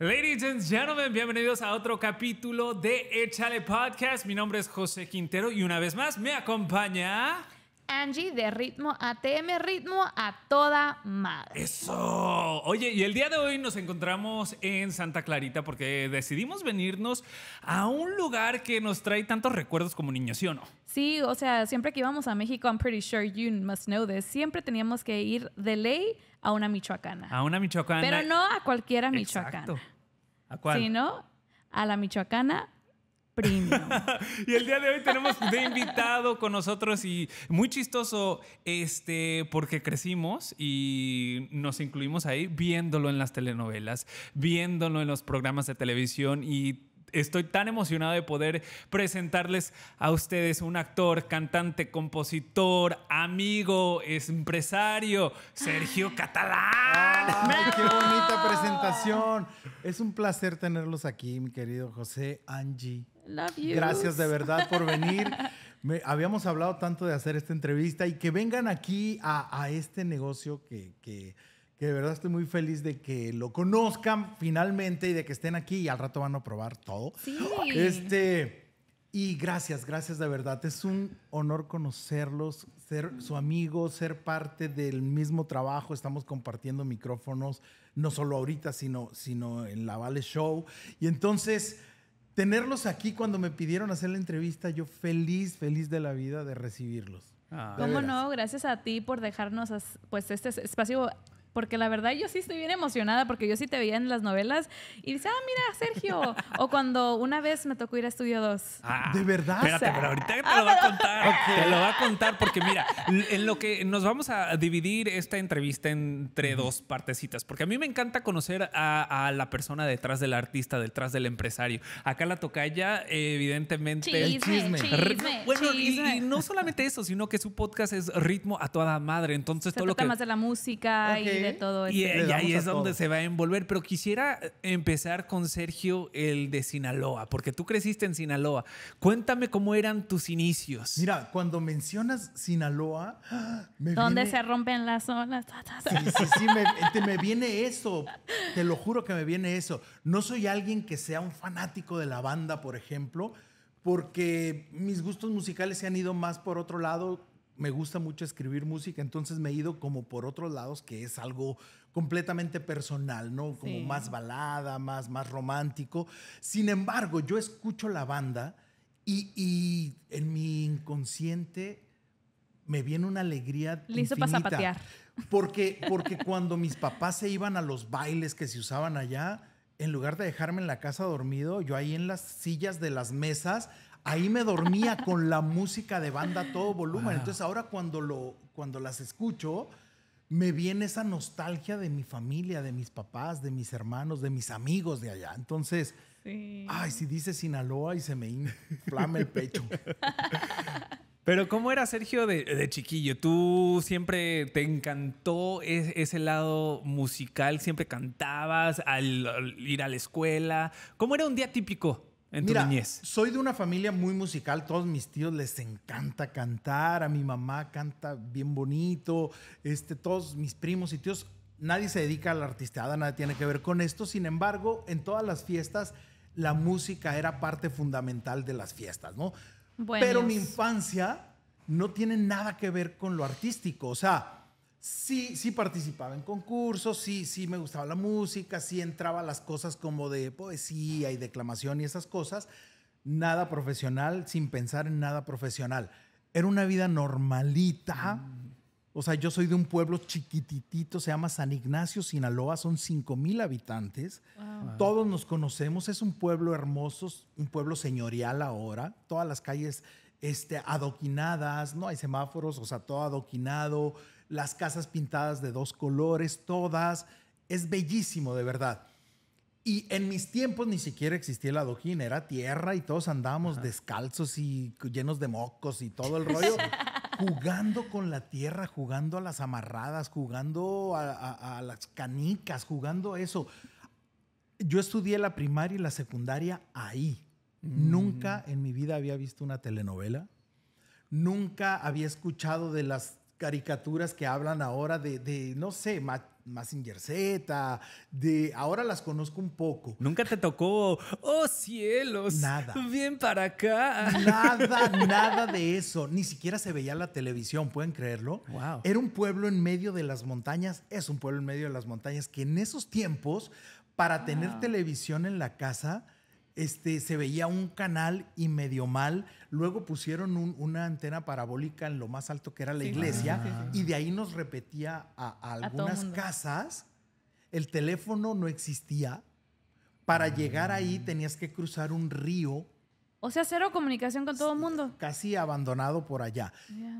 Ladies and gentlemen, bienvenidos a otro capítulo de Échale Podcast. Mi nombre es José Quintero y una vez más me acompaña... Angie de Ritmo ATM, Ritmo a toda madre. Eso. Oye, y el día de hoy nos encontramos en Santa Clarita porque decidimos venirnos a un lugar que nos trae tantos recuerdos como niños, ¿sí o no? Sí, o sea, siempre que íbamos a México, I'm pretty sure you must know this, siempre teníamos que ir de ley a una michoacana. A una michoacana. Pero no a cualquiera michoacana. Exacto. ¿A cuál? Sino a la michoacana y el día de hoy tenemos de invitado con nosotros y muy chistoso, este, porque crecimos y nos incluimos ahí viéndolo en las telenovelas, viéndolo en los programas de televisión y estoy tan emocionado de poder presentarles a ustedes un actor, cantante, compositor, amigo, empresario, Sergio Catalán. ¡Qué bonita presentación! Es un placer tenerlos aquí, mi querido José Angie. Gracias de verdad por venir. Me, habíamos hablado tanto de hacer esta entrevista y que vengan aquí a, este negocio que, que, que, de verdad estoy muy feliz de que lo conozcan finalmente y de que estén aquí y al rato van a probar todo. Sí. Este, y gracias, gracias de verdad. Es un honor conocerlos, ser su amigo, ser parte del mismo trabajo. Estamos compartiendo micrófonos, no solo ahorita, sino, sino en la Vale Show. Y entonces tenerlos aquí cuando me pidieron hacer la entrevista, yo feliz, feliz de la vida de recibirlos. Ah. ¿Cómo no? Gracias a ti por dejarnos pues este espacio porque la verdad yo sí estoy bien emocionada porque yo sí te veía en las novelas y dice, ah, mira, Sergio. o cuando una vez me tocó ir a Estudio 2. Ah, de verdad. Espérate, pero ahorita te ah, lo va a contar. Te lo va a contar porque mira, en lo que nos vamos a dividir esta entrevista entre dos partecitas. Porque a mí me encanta conocer a, la persona detrás del artista, detrás del empresario. Acá la toca ella evidentemente. Chisme, chisme. bueno, Y, no solamente eso, sino que su podcast es ritmo a toda madre. Entonces todo lo que. más de la música y todo Y, eh, ahí es donde se va a envolver. Pero quisiera eh, empezar con Sergio, el de Sinaloa, porque tú creciste en Sinaloa. Cuéntame cómo eran tus inicios. Mira, cuando mencionas Sinaloa, me ¿Dónde se rompen las olas? Sí, sí, sí, me, me viene eso. Te lo juro que me viene eso. No soy alguien que sea un fanático de la banda, por ejemplo, porque mis gustos musicales se han ido más por otro lado me gusta mucho escribir música, entonces me he ido como por otros lados, que es algo completamente personal, ¿no? Como más balada, más, más romántico. Sin embargo, yo escucho la banda y, en mi inconsciente me viene una alegría. Listo para zapatear. Porque, porque cuando mis papás se iban a los bailes que se usaban allá, en lugar de dejarme en la casa dormido, yo ahí en las sillas de las mesas Ahí me dormía con la música de banda a todo volumen. Entonces ahora cuando, lo, cuando las escucho, me viene esa nostalgia de mi familia, de mis papás, de mis hermanos, de mis amigos de allá. Entonces, ay, si dice Sinaloa y se me inflama el pecho. Pero ¿cómo era Sergio de, chiquillo? ¿Tú siempre te encantó ese lado musical? ¿Siempre cantabas al, al, ir a la escuela? ¿Cómo era un día típico Mira, Soy de una familia muy musical, todos mis tíos les encanta cantar, a mi mamá canta bien bonito, este, todos mis primos y tíos, nadie se dedica a la artisteada, nada tiene que ver con esto, sin embargo, en todas las fiestas la música era parte fundamental de las fiestas, ¿no? Pero mi infancia no tiene nada que ver con lo artístico, o sea, sí, sí participaba en concursos, sí, sí me gustaba la música, sí entraba las cosas como de poesía y declamación y esas cosas. Nada profesional, sin pensar en nada profesional. Era una vida normalita. O sea, yo soy de un pueblo chiquititito, se llama San Ignacio, Sinaloa, son 5 mil habitantes. Todos nos conocemos, es un pueblo hermoso, un pueblo señorial ahora. Todas las calles este, adoquinadas, no hay semáforos, o sea, todo adoquinado las casas pintadas de dos colores, todas. Es bellísimo, de verdad. Y en mis tiempos ni siquiera existía la adoquín, era tierra y todos andábamos descalzos y llenos de mocos y todo el rollo, jugando con la tierra, jugando a las amarradas, jugando a, las canicas, jugando eso. Yo estudié la primaria y la secundaria ahí. Mm. Nunca en mi vida había visto una telenovela, nunca había escuchado de las caricaturas que hablan ahora de, no sé, Massinger Z, de ahora las conozco un poco. Nunca te tocó, oh cielos, nada. Bien para acá. Nada, nada de eso. Ni siquiera se veía la televisión, pueden creerlo. Era un pueblo en medio de las montañas, es un pueblo en medio de las montañas que en esos tiempos, para tener ah. televisión en la casa, este, se veía un canal y medio mal Luego pusieron una antena parabólica en lo más alto que era la iglesia y de ahí nos repetía a, algunas casas. El teléfono no existía. Para ah. llegar ahí tenías que cruzar un río. O sea, cero comunicación con todo el mundo. Casi abandonado por allá.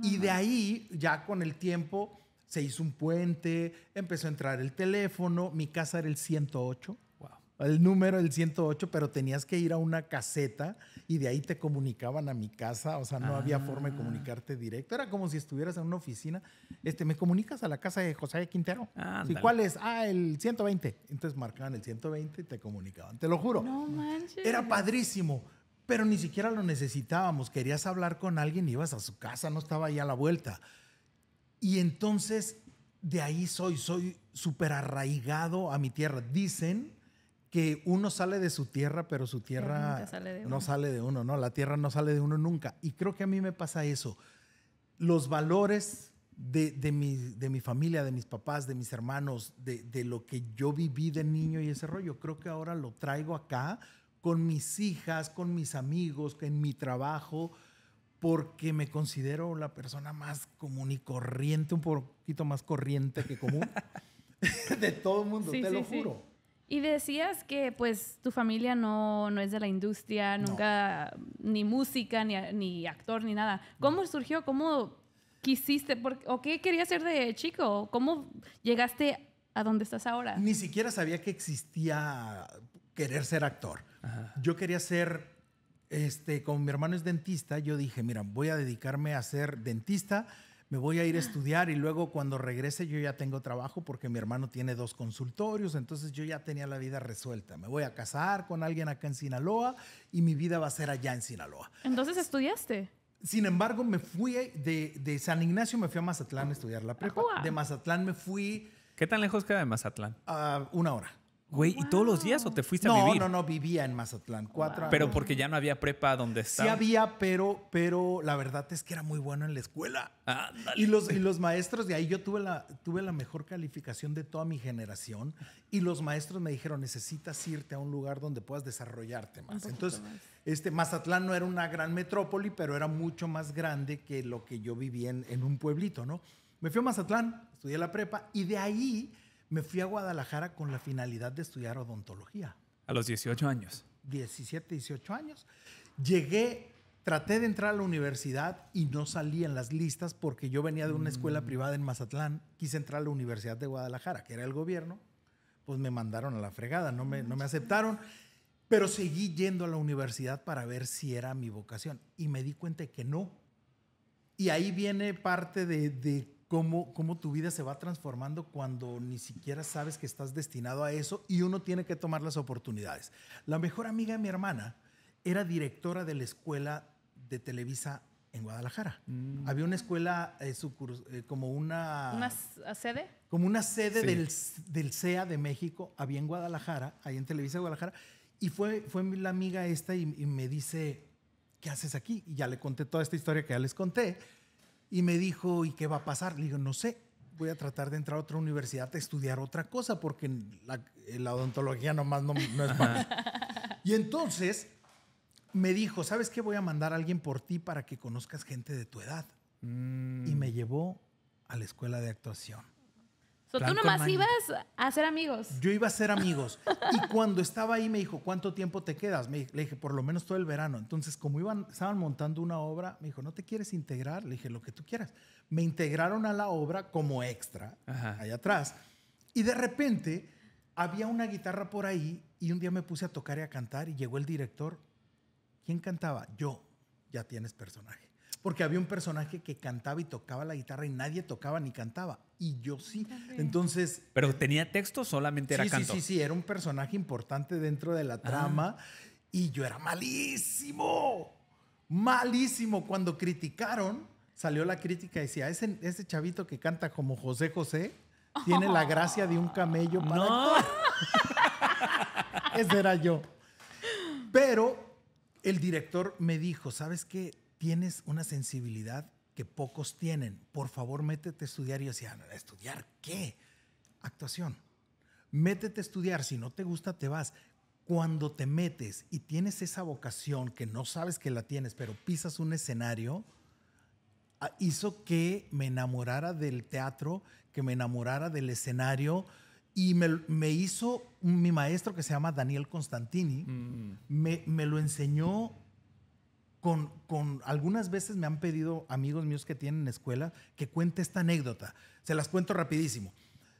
y de ahí, ya con el tiempo, se hizo un puente, empezó a entrar el teléfono, mi casa era el 108 el número, el 108, pero tenías que ir a una caseta y de ahí te comunicaban a mi casa, o sea, no había forma de ah. comunicarte directo, era como si estuvieras en una oficina, este, me comunicas a la casa de José Quintero. ¿Y cuál es? Ah, el 120. Entonces marcaban el 120 y te comunicaban, te lo juro. No manches. Era padrísimo. Pero ni siquiera lo necesitábamos. Querías hablar con alguien, ibas a su casa, no estaba ahí a la vuelta. Y entonces, de ahí soy, soy súper arraigado a mi tierra. Dicen, que uno sale de su tierra, pero su tierra no sale de uno, ¿no? La tierra no sale de uno nunca. Y creo que a mí me pasa eso. Los valores de, de, mi, de mi familia, de mis papás, de mis hermanos, de, lo que yo viví de niño y ese rollo, creo que ahora lo traigo acá con mis hijas, con mis amigos, en mi trabajo, porque me considero la persona más común y corriente, un poquito más corriente que común, de todo el mundo, te lo juro. Y decías que pues tu familia no, es de la industria, nunca, ni música, ni, actor, ni nada. ¿Cómo surgió? ¿Cómo quisiste? ¿O qué querías ser de chico? ¿Cómo llegaste a donde estás ahora? Ni siquiera sabía que existía querer ser actor. Yo quería ser, este, como mi hermano es dentista, yo dije, mira, voy a dedicarme a ser dentista me voy a ir a estudiar y luego cuando regrese yo ya tengo trabajo porque mi hermano tiene dos consultorios, entonces yo ya tenía la vida resuelta. Me voy a casar con alguien acá en Sinaloa y mi vida va a ser allá en Sinaloa. Entonces estudiaste. Sin embargo, me fui de, San Ignacio, me fui a Mazatlán a estudiar la prepa. De Mazatlán me fui... ¿Qué tan lejos queda de Mazatlán? una hora. Güey, ¿y todos los días o te fuiste a vivir? No, no, no, vivía en Mazatlán. Cuatro años. Pero porque ya no había prepa donde estaba. Sí había, pero, pero la verdad es que era muy bueno en la escuela. y, los, los maestros de ahí, yo tuve la, tuve la mejor calificación de toda mi generación. Y los maestros me dijeron, necesitas irte a un lugar donde puedas desarrollarte más. Entonces, Este, Mazatlán no era una gran metrópoli, pero era mucho más grande que lo que yo vivía en, en un pueblito, ¿no? Me fui a Mazatlán, estudié la prepa y de ahí me fui a Guadalajara con la finalidad de estudiar odontología. A los 18 años. 17, 18 años. Llegué, traté de entrar a la universidad y no salí en las listas porque yo venía de una escuela mm. privada en Mazatlán. Quise entrar a la Universidad de Guadalajara, que era el gobierno. Pues me mandaron a la fregada, no me, no me aceptaron. Pero seguí yendo a la universidad para ver si era mi vocación. Y me di cuenta que no. Y ahí viene parte de cómo, tu vida se va transformando cuando ni siquiera sabes que estás destinado a eso y uno tiene que tomar las oportunidades. La mejor amiga de mi hermana era directora de la escuela de Televisa en Guadalajara. Mm. Había una escuela eh, eh, como una... ¿Una sede? Como una sede del, del, CEA de México, había en Guadalajara, ahí en Televisa de Guadalajara, y fue, fue la amiga esta y, y me dice, ¿qué haces aquí? Y ya le conté toda esta historia que ya les conté. Y me dijo, ¿y qué va a pasar? Le digo, no sé, voy a tratar de entrar a otra universidad a estudiar otra cosa, porque la, odontología nomás no, es para Y entonces me dijo, ¿sabes qué? Voy a mandar a alguien por ti para que conozcas gente de tu edad. Mm. Y me llevó a la escuela de actuación. So, tú nomás ibas a hacer amigos. Yo iba a ser amigos. y cuando estaba ahí me dijo, ¿cuánto tiempo te quedas? le dije, por lo menos todo el verano. Entonces, como iban, estaban montando una obra, me dijo, ¿no te quieres integrar? Le dije, lo que tú quieras. Me integraron a la obra como extra, allá atrás. Y de repente había una guitarra por ahí y un día me puse a tocar y a cantar y llegó el director. ¿Quién cantaba? Yo. Ya tienes personaje. Porque había un personaje que cantaba y tocaba la guitarra y nadie tocaba ni cantaba. Y yo sí. Entonces. ¿Pero tenía texto solamente era canto? Sí, sí, sí. Era un personaje importante dentro de la ah. trama. Y yo era malísimo. Malísimo. Cuando criticaron, salió la crítica y decía: ese, ese chavito que canta como José José tiene la gracia de un camello para no. Ese era yo. Pero el director me dijo: ¿Sabes qué? tienes una sensibilidad que pocos tienen. Por favor, métete a estudiar. Y yo decía, ¿estudiar qué? Actuación. Métete a estudiar. Si no te gusta, te vas. Cuando te metes y tienes esa vocación que no sabes que la tienes, pero pisas un escenario, ah, hizo que me enamorara del teatro, que me enamorara del escenario. Y me, hizo mi maestro, que se llama Daniel Constantini, mm. me, me lo enseñó con, algunas veces me han pedido amigos míos que tienen escuela que cuente esta anécdota. Se las cuento rapidísimo.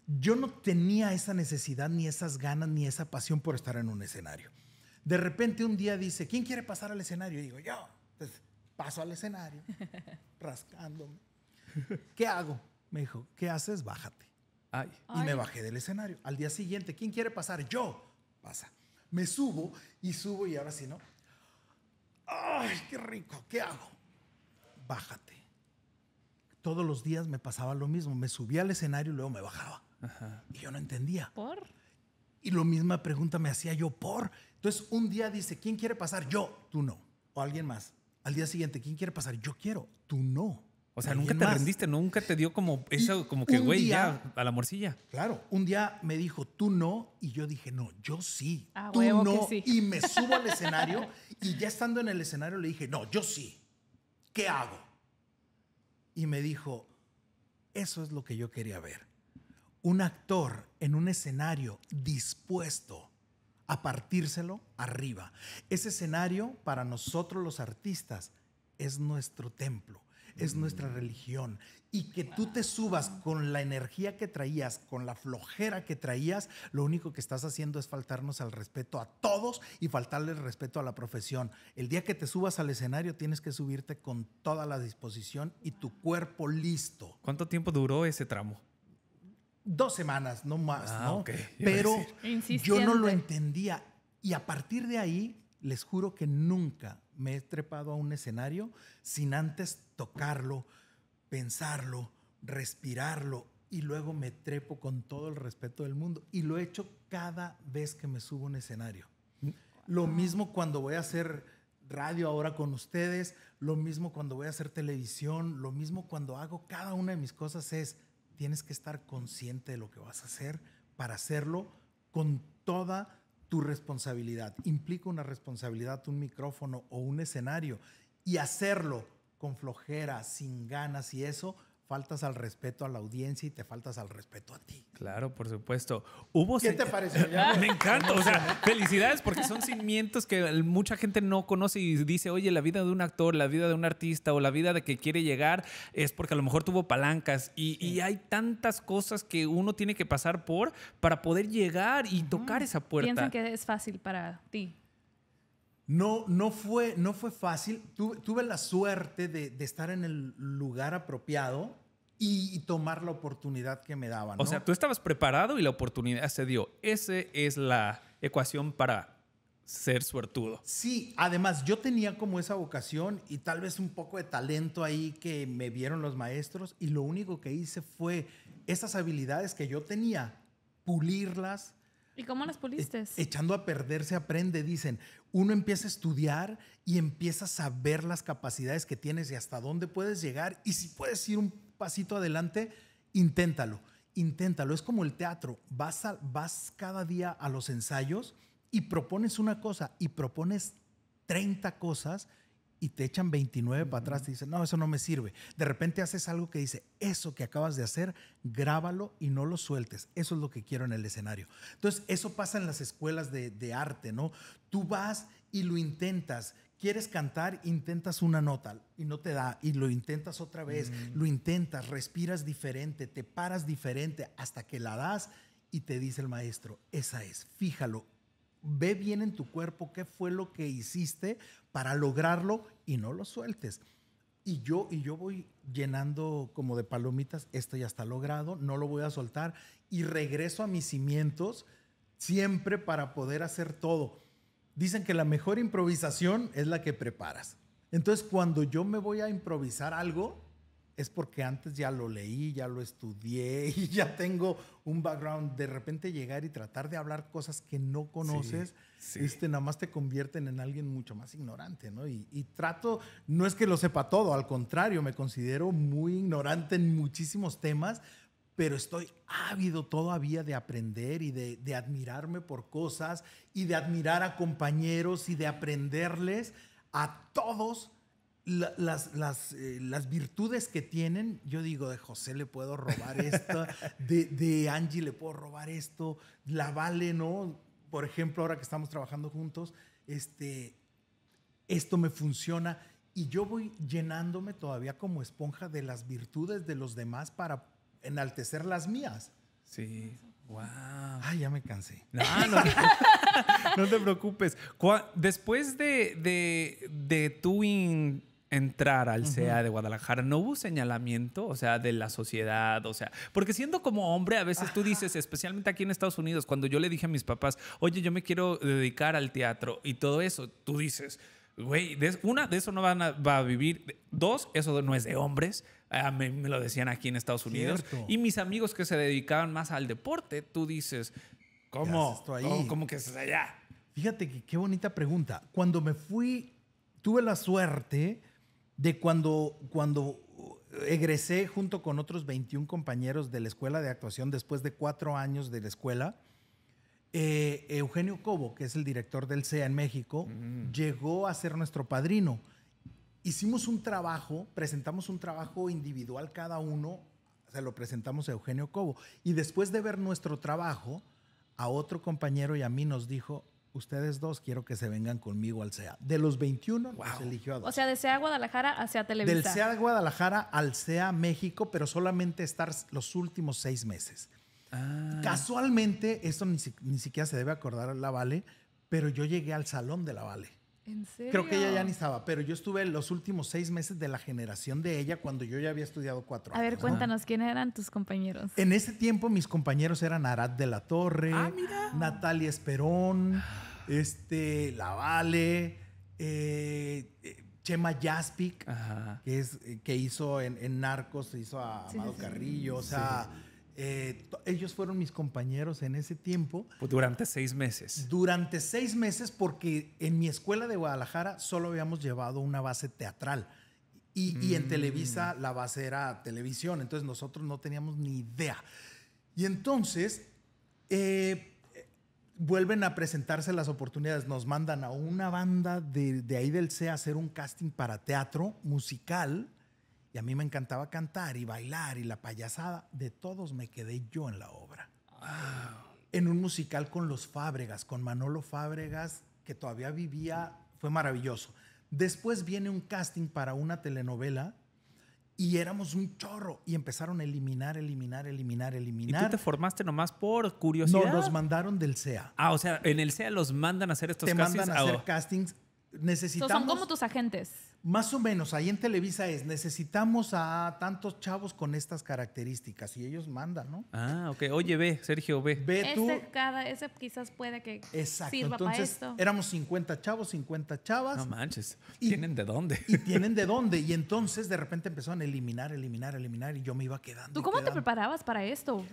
Yo no tenía esa necesidad, ni esas ganas, ni esa pasión por estar en un escenario. De repente un día dice, ¿quién quiere pasar al escenario? Y digo, yo. paso al escenario, rascándome. ¿Qué hago? Me dijo, ¿qué haces? Bájate. Y me bajé del escenario. Al día siguiente, ¿quién quiere pasar? Yo. Pasa. Me subo y subo y ahora sí, ¿no? ¡ay, qué rico! ¿Qué hago? Bájate. Todos los días me pasaba lo mismo. Me subía al escenario y luego me bajaba. Y yo no entendía. ¿Por? Y lo misma pregunta me hacía yo, ¿por? Entonces un día dice, ¿quién quiere pasar? Yo, tú no. O alguien más. Al día siguiente, ¿quién quiere pasar? Yo quiero, tú no. O sea, nunca te rendiste, nunca te dio como eso, como que, güey, ya a la morcilla. Claro, un día me dijo, tú no, y yo dije, no, yo sí. Ah, tú no. Y me subo al escenario, y ya estando en el escenario le dije, no, yo sí. ¿Qué hago? Y me dijo, eso es lo que yo quería ver. Un actor en un escenario dispuesto a partírselo arriba. Ese escenario para nosotros los artistas es nuestro templo es nuestra religión. Y que tú te subas con la energía que traías, con la flojera que traías, lo único que estás haciendo es faltarnos al respeto a todos y faltarle el respeto a la profesión. El día que te subas al escenario tienes que subirte con toda la disposición y tu cuerpo listo. ¿Cuánto tiempo duró ese tramo? Dos semanas, no más, ah, ¿no? Pero yo no lo entendía. Y a partir de ahí les juro que nunca me he trepado a un escenario sin antes tocarlo, pensarlo, respirarlo y luego me trepo con todo el respeto del mundo. Y lo he hecho cada vez que me subo a un escenario. Lo mismo cuando voy a hacer radio ahora con ustedes, lo mismo cuando voy a hacer televisión, lo mismo cuando hago cada una de mis cosas es, tienes que estar consciente de lo que vas a hacer para hacerlo con toda tu responsabilidad, implica una responsabilidad, un micrófono o un escenario y hacerlo con flojera, sin ganas y eso faltas al respeto a la audiencia y te faltas al respeto a ti. Claro, por supuesto. Hubo ¿Qué te pareció? me encanta, o sea, felicidades porque son cimientos que mucha gente no conoce y dice, oye, la vida de un actor, la vida de un artista o la vida de que quiere llegar es porque a lo mejor tuvo palancas y, hay tantas cosas que uno tiene que pasar por para poder llegar y tocar esa puerta. Piensan que es fácil para ti. No, fue, no fue fácil. Tuve, la suerte de, estar en el lugar apropiado y, tomar la oportunidad que me daban. O sea, tú estabas preparado y la oportunidad se dio. Esa es la ecuación para ser suertudo. Sí, además yo tenía como esa vocación y tal vez un poco de talento ahí que me vieron los maestros y lo único que hice fue esas habilidades que yo tenía, pulirlas, ¿Y cómo las e, puliste? echando a perder se aprende, dicen uno empieza a estudiar y empieza a saber las capacidades que tienes y hasta dónde puedes llegar. Y si puedes ir un pasito adelante, inténtalo, inténtalo. Es como el teatro, vas, vas cada día a los ensayos y propones una cosa y propones 30 cosas y te echan 29 para atrás, y dicen, no, eso no me sirve. De repente haces algo que dice, eso que acabas de hacer, grábalo y no lo sueltes. Eso es lo que quiero en el escenario. Entonces, eso pasa en las escuelas de, arte, ¿no? Tú vas y lo intentas. Quieres cantar, intentas una nota y no te da, y lo intentas otra vez, mm. lo intentas, respiras diferente, te paras diferente hasta que la das y te dice el maestro, esa es, fíjalo, ve bien en tu cuerpo qué fue lo que hiciste para lograrlo y no lo sueltes. Y yo, y yo voy llenando como de palomitas, esto ya está logrado, no lo voy a soltar y regreso a mis cimientos siempre para poder hacer todo. Dicen que la mejor improvisación es la que preparas. Entonces cuando yo me voy a improvisar algo, es porque antes ya lo leí, ya lo estudié y ya tengo un background. De repente llegar y tratar de hablar cosas que no conoces, Este, nada más te convierten en alguien mucho más ignorante, ¿no? Y, trato, no es que lo sepa todo, al contrario, me considero muy ignorante en muchísimos temas, pero estoy ávido todavía de aprender y de, de admirarme por cosas y de admirar a compañeros y de aprenderles a todos las, eh, las, virtudes que tienen, yo digo, de José le puedo robar esto, de, Angie le puedo robar esto, la Vale, ¿no? Por ejemplo, ahora que estamos trabajando juntos, este, esto me funciona y yo voy llenándome todavía como esponja de las virtudes de los demás para enaltecer las mías. Sí. Wow. Ay, ya me cansé. No, no, te preocupes. Después de, de, de tu entrar al CEA de Guadalajara, no hubo señalamiento, o sea, de la sociedad, o sea, porque siendo como hombre, a veces tú dices, especialmente aquí en Estados Unidos, cuando yo le dije a mis papás, oye, yo me quiero dedicar al teatro y todo eso, tú dices, güey, una, de eso no van a, va a vivir, dos, eso no es de hombres, me, lo decían aquí en Estados Unidos, y mis amigos que se dedicaban más al deporte, tú dices, ¿cómo? ¿Cómo, ¿Cómo que estás allá? Fíjate que qué bonita pregunta. Cuando me fui, tuve la suerte de cuando, cuando uh, egresé junto con otros 21 compañeros de la escuela de actuación después de cuatro años de la escuela. Eh, Eugenio Cobo, que es el director del CEA en México, llegó a ser nuestro padrino. Hicimos un trabajo, presentamos un trabajo individual cada uno, se lo presentamos a Eugenio Cobo. Y después de ver nuestro trabajo, a otro compañero y a mí nos dijo, ustedes dos quiero que se vengan conmigo al Sea. De los 21, se pues, eligió a dos. O sea, de CEA Guadalajara hacia Televisa. Del CEA Guadalajara al Sea México, pero solamente estar los últimos seis meses. Ah. Casualmente, esto ni, ni, siquiera se debe acordar la Vale, pero yo llegué al salón de la Vale. Creo que ella ya ni estaba, pero yo estuve los últimos seis meses de la generación de ella cuando yo ya había estudiado cuatro años. A ver, cuéntanos, ¿quiénes eran tus compañeros? En ese tiempo mis compañeros eran Arad de la Torre, ah, Natalia Esperón, este, La Vale, eh, Chema Jaspic, que, es, eh, que hizo en, en Narcos, hizo a Amado Carrillo, o sea eh, ellos fueron mis compañeros en ese tiempo. Pues durante seis meses. Durante seis meses porque en mi escuela de Guadalajara solo habíamos llevado una base teatral. Y, en mm. Televisa la base era televisión, entonces nosotros no teníamos ni idea. Y entonces eh, vuelven a presentarse las oportunidades, nos mandan a una banda de, de ahí del C a hacer un casting para teatro musical a mí me encantaba cantar y bailar y la payasada. De todos me quedé yo en la obra. En un musical con los Fábregas, con Manolo Fábregas, que todavía vivía, fue maravilloso. Después viene un casting para una telenovela y éramos un chorro y empezaron a eliminar, eliminar, eliminar, eliminar. ¿Y tú te formaste nomás por curiosidad? No, nos mandaron del sea Ah, o sea, en el sea los mandan a hacer estos castings. Te mandan hacer castings necesitamos... son como tus agentes. Más o menos, ahí en Televisa es, necesitamos a tantos chavos con estas características y ellos mandan, ¿no? Ah, ok. Oye, ve, Sergio, ve. Ve tú. Cada, ese quizás puede que sirva para esto. Éramos 50 chavos, 50 chavas. No manches. ¿Tienen de dónde? Y tienen de dónde. Y entonces de repente empezaron a eliminar, eliminar, eliminar y yo me iba quedando. ¿Tú cómo te preparabas para esto?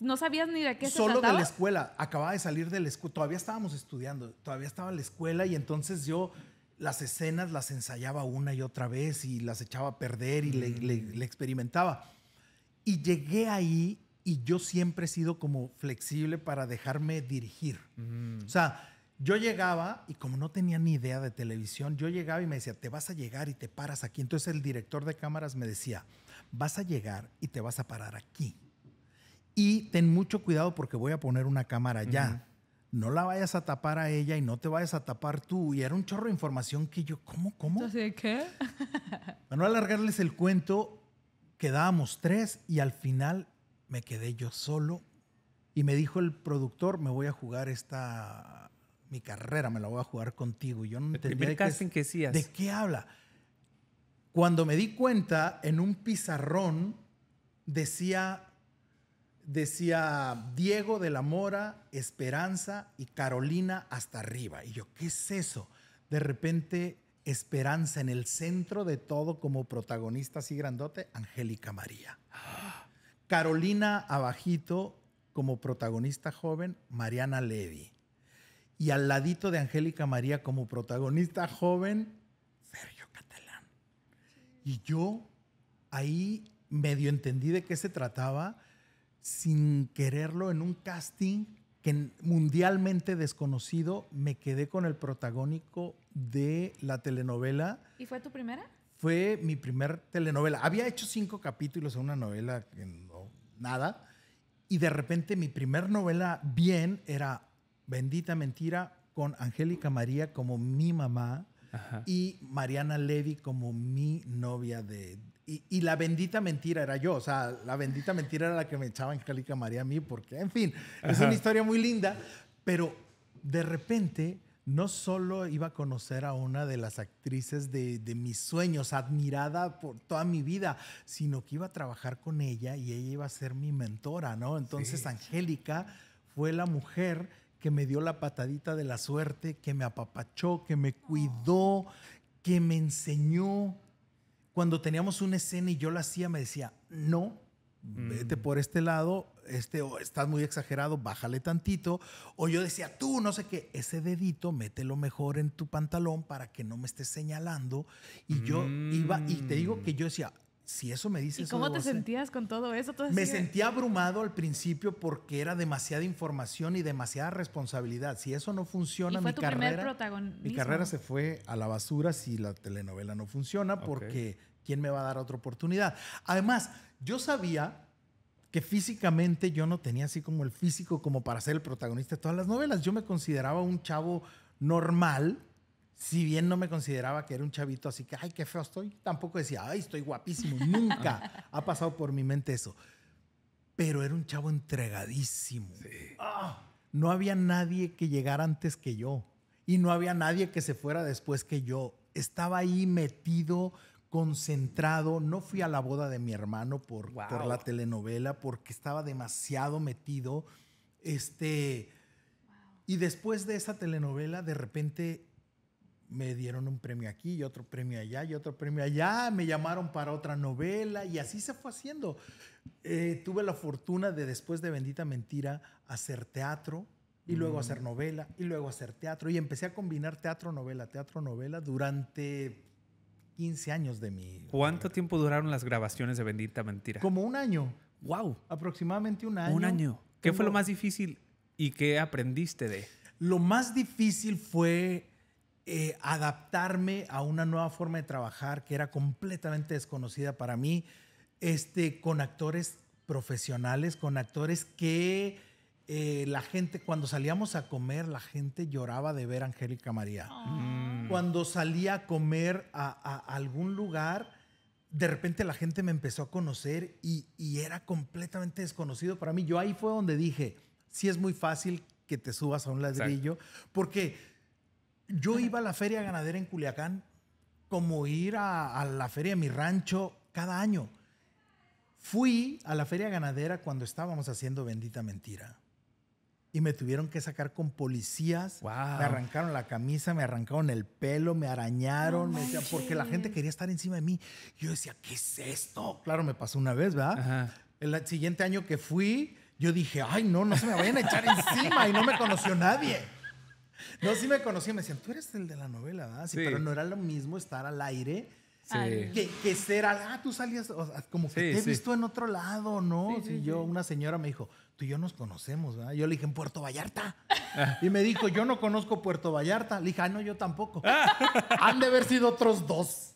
no sabías ni de qué se trataba? Solo de la escuela. Acababa de salir de la escuela. Todavía estábamos estudiando. Todavía estaba en la escuela y entonces yo las escenas las ensayaba una y otra vez y las echaba a perder y le, mm. experimentaba. Y llegué ahí y yo siempre he sido como flexible para dejarme dirigir. Mm. O sea, yo llegaba y como no tenía ni idea de televisión, yo llegaba y me decía, te vas a llegar y te paras aquí. Entonces el director de cámaras me decía, vas a llegar y te vas a parar aquí. Y ten mucho cuidado porque voy a poner una cámara allá. Mm no la vayas a tapar a ella y no te vayas a tapar tú. Y era un chorro de información que yo, ¿cómo, cómo? Entonces, ¿qué? no alargarles el cuento, quedábamos tres y al final me quedé yo solo. Y me dijo el productor, me voy a jugar esta, mi carrera me la voy a jugar contigo. Y yo no que de qué habla. Cuando me di cuenta, en un pizarrón decía decía Diego de la Mora, Esperanza y Carolina hasta arriba. Y yo, ¿qué es eso? De repente, Esperanza en el centro de todo como protagonista así grandote, Angélica María. Carolina abajito como protagonista joven, Mariana Levy. Y al ladito de Angélica María como protagonista joven, Sergio Catalán. Y yo ahí medio entendí de qué se trataba sin quererlo en un casting que mundialmente desconocido, me quedé con el protagónico de la telenovela. ¿Y fue tu primera? Fue mi primer telenovela. Había hecho cinco capítulos en una novela, no, nada, y de repente mi primer novela bien era Bendita Mentira con Angélica María como mi mamá y Mariana Levy como mi novia de y, la bendita mentira era yo, o sea, la bendita mentira era la que me en Angélica María a mí, porque, en fin, es una historia muy linda, pero de repente no solo iba a conocer a una de las actrices de, mis sueños, admirada por toda mi vida, sino que iba a trabajar con ella y ella iba a ser mi mentora, ¿no? Entonces Angélica fue la mujer que me dio la patadita de la suerte, que me apapachó, que me cuidó, que me enseñó, cuando teníamos una escena y yo la hacía, me decía, no, vete mm. por este lado, este, o estás muy exagerado, bájale tantito. O yo decía, tú, no sé qué, ese dedito, mételo mejor en tu pantalón para que no me estés señalando. Y yo iba, y te digo que mm. yo decía, si eso me dice... ¿Y cómo te sentías con todo eso? me sentía abrumado al principio porque era demasiada información y demasiada responsabilidad. Si eso no funciona, mi carrera... se fue a la basura si la telenovela no funciona porque ¿quién me va a dar otra oportunidad? Además, yo sabía que físicamente yo no tenía así como el físico como para ser el protagonista de todas las novelas. Yo me consideraba un chavo normal, si bien no me consideraba que era un chavito, así que, ay, qué feo estoy, tampoco decía, ay, estoy guapísimo. Nunca ha pasado por mi mente eso. Pero era un chavo entregadísimo. Sí. Ah, no había nadie que llegara antes que yo. Y no había nadie que se fuera después que yo. Estaba ahí metido, concentrado. No fui a la boda de mi hermano por, por la telenovela porque estaba demasiado metido. Este. Y después de esa telenovela, de repente me dieron un premio aquí y otro premio allá y otro premio allá, me llamaron para otra novela y así se fue haciendo. Eh, tuve la fortuna de después de Bendita Mentira hacer teatro y luego hacer mm. novela y luego hacer teatro y empecé a combinar teatro, novela, teatro, novela durante 15 años de mi... ¿Cuánto tiempo duraron las grabaciones de Bendita Mentira? Como un año. Wow. Aproximadamente un año. Un año. ¿Qué fue lo más difícil y qué aprendiste de? Lo más difícil fue eh, adaptarme a una nueva forma de trabajar que era completamente desconocida para mí, este, con actores profesionales, con actores que eh, la gente, cuando salíamos a comer, la gente lloraba de ver a Angélica María. Ah. Cuando salía a comer a, algún lugar, de repente la gente me empezó a conocer y, era completamente desconocido para mí. Yo ahí fue donde dije, sí es muy fácil que te subas a un ladrillo, porque yo iba a la feria ganadera en Culiacán como ir a, la feria de mi rancho cada año. Fui a la feria ganadera cuando estábamos haciendo Bendita Mentira. Y me tuvieron que sacar con policías. Me arrancaron la camisa, me arrancaron el pelo, me arañaron. porque la gente quería estar encima de mí. Yo decía, ¿qué es esto? Claro, me pasó una vez, ¿verdad? El siguiente año que fui, yo dije, ay, no, no se me vayan a echar encima. Y no me conoció nadie. No, sí me conocían, me decían, tú eres el de la novela, ¿verdad? Sí, pero no era lo mismo estar al aire. Que, que, ser, ah, tú salías, como que te he visto en otro lado, ¿no? y yo, una señora me dijo, tú y yo nos conocemos, ¿verdad? Yo le dije, en Puerto Vallarta. y me dijo, yo no conozco Puerto Vallarta. Le dije, ah, no, yo tampoco. Han de haber sido otros dos.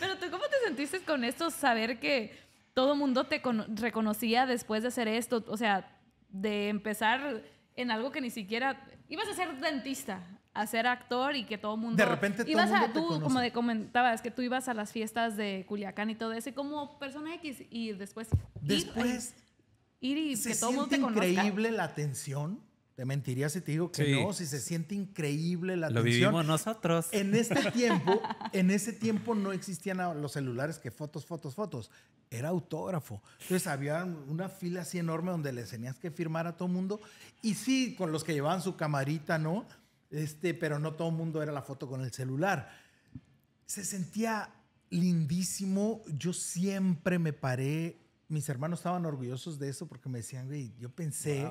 pero tú, ¿cómo te sentiste con esto? Saber que todo mundo te reconocía después de hacer esto, o sea, de empezar en algo que ni siquiera ibas a ser dentista, a ser actor y que todo el mundo... De repente ibas a, mundo te Tú, como comentabas, que tú ibas a las fiestas de Culiacán y todo ese como persona X, y después... Después... Ir, que todo mundo te increíble la atención te mentiría si te digo que no, si se siente increíble la Lo vivimos nosotros. En este tiempo, en ese tiempo no existían los celulares que fotos, fotos, fotos. Era autógrafo. Entonces había una fila así enorme donde le tenías que firmar a todo mundo. Y sí, con los que llevaban su camarita, ¿no? Este, pero no todo mundo era la foto con el celular. Se sentía lindísimo. Yo siempre me paré. Mis hermanos estaban orgullosos de eso porque me decían, güey, yo pensé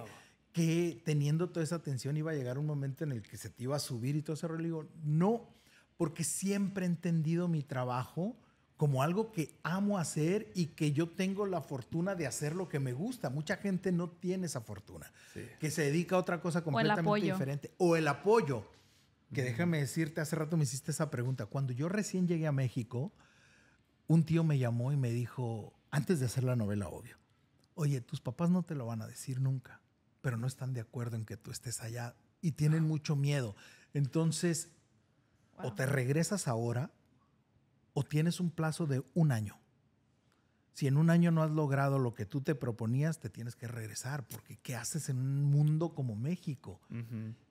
que teniendo toda esa atención iba a llegar un momento en el que se te iba a subir y todo ese rollo. no, porque siempre he entendido mi trabajo como algo que amo hacer y que yo tengo la fortuna de hacer lo que me gusta. Mucha gente no tiene esa fortuna, que se dedica a otra cosa completamente diferente. O el apoyo, que déjame decirte, hace rato me hiciste esa pregunta. Cuando yo recién llegué a México, un tío me llamó y me dijo, antes de hacer la novela, obvio, oye, tus papás no te lo van a decir nunca pero no están de acuerdo en que tú estés allá y tienen mucho miedo. Entonces, o te regresas ahora o tienes un plazo de un año. Si en un año no has logrado lo que tú te proponías, te tienes que regresar, porque ¿qué haces en un mundo como México?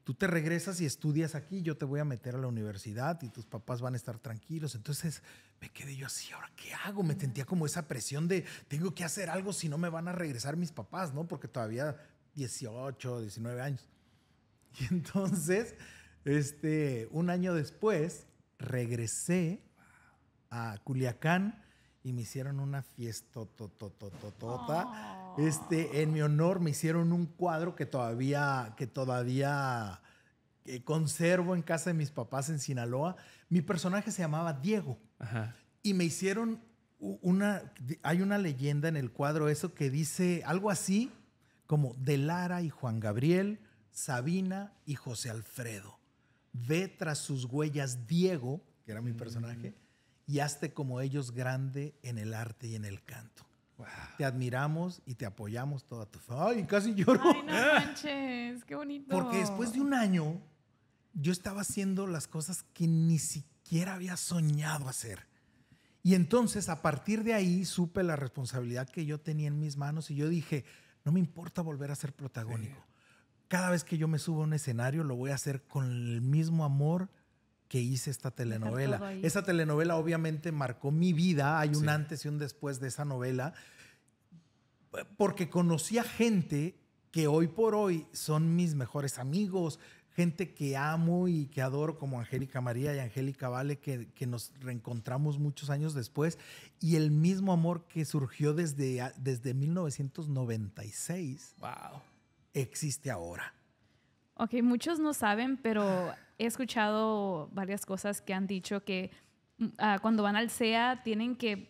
Tú te regresas y estudias aquí, yo te voy a meter a la universidad y tus papás van a estar tranquilos. Entonces me quedé yo así, ¿ahora qué hago? Me sentía como esa presión de tengo que hacer algo si no me van a regresar mis papás, ¿no? Porque todavía 18, 19 años. Y entonces, este, un año después, regresé a Culiacán y me hicieron una fiesta oh. Este, en mi honor me hicieron un cuadro que todavía, que todavía eh, conservo en casa de mis papás en Sinaloa. Mi personaje se llamaba Diego. Y me hicieron una, hay una leyenda en el cuadro eso que dice algo así como De Lara y Juan Gabriel, Sabina y José Alfredo. Ve tras sus huellas Diego, que era mi personaje, y hazte como ellos grande en el arte y en el canto. Te admiramos y te apoyamos toda tu familia. ¡Ay, casi lloro! ¡Ay, no manches! ¡Qué bonito! Porque después de un año, yo estaba haciendo las cosas que ni siquiera había soñado hacer. Y entonces, a partir de ahí, supe la responsabilidad que yo tenía en mis manos y yo dije, no me importa volver a ser protagónico. Cada vez que yo me subo a un escenario lo voy a hacer con el mismo amor que hice esta telenovela. Esa telenovela obviamente marcó mi vida, hay un antes y un después de esa novela, porque conocí a gente que hoy por hoy son mis mejores amigos, gente que amo y que adoro, como Angélica María y Angélica Vale, que, que, nos reencontramos muchos años después, y el mismo amor que surgió desde, desde 1996, wow. existe ahora. Ok, muchos no saben, pero he escuchado varias cosas que han dicho que mm, ah, cuando van al SEA tienen que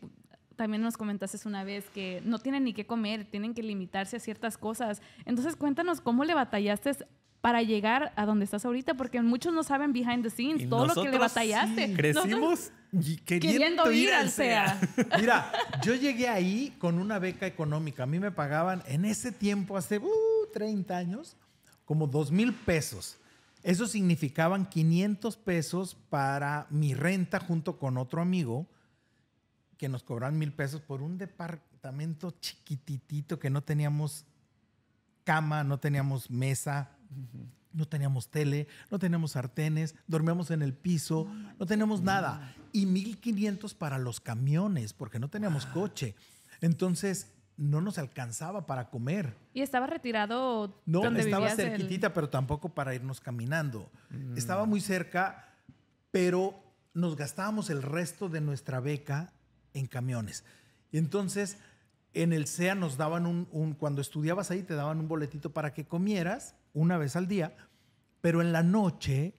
también nos comentaste una vez que no tienen ni qué comer, tienen que limitarse a ciertas cosas. Entonces, cuéntanos cómo le batallaste para llegar a donde estás ahorita, porque muchos no saben behind the scenes todo lo que le batallaste. Crecimos queriendo, ir al SEA. Mira, yo llegué ahí con una beca económica. A mí me pagaban en ese tiempo, hace 30 uh, años, como 2 mil pesos. Eso significaban 500 pesos para mi renta junto con otro amigo que nos cobran mil pesos por un departamento chiquititito que no teníamos cama, no teníamos mesa, no teníamos tele, no teníamos sartenes, dormíamos en el piso, no teníamos nada. Y 1500 para los camiones, porque no teníamos coche. Entonces, no nos alcanzaba para comer. ¿Y estaba retirado? No, estaba cerquitita, pero tampoco para irnos caminando. Mm. Estaba muy cerca, pero nos gastábamos el resto de nuestra beca en camiones. Y entonces en el SEA nos daban un, cuando estudiabas ahí te daban un boletito para que comieras una vez al día, pero en la noche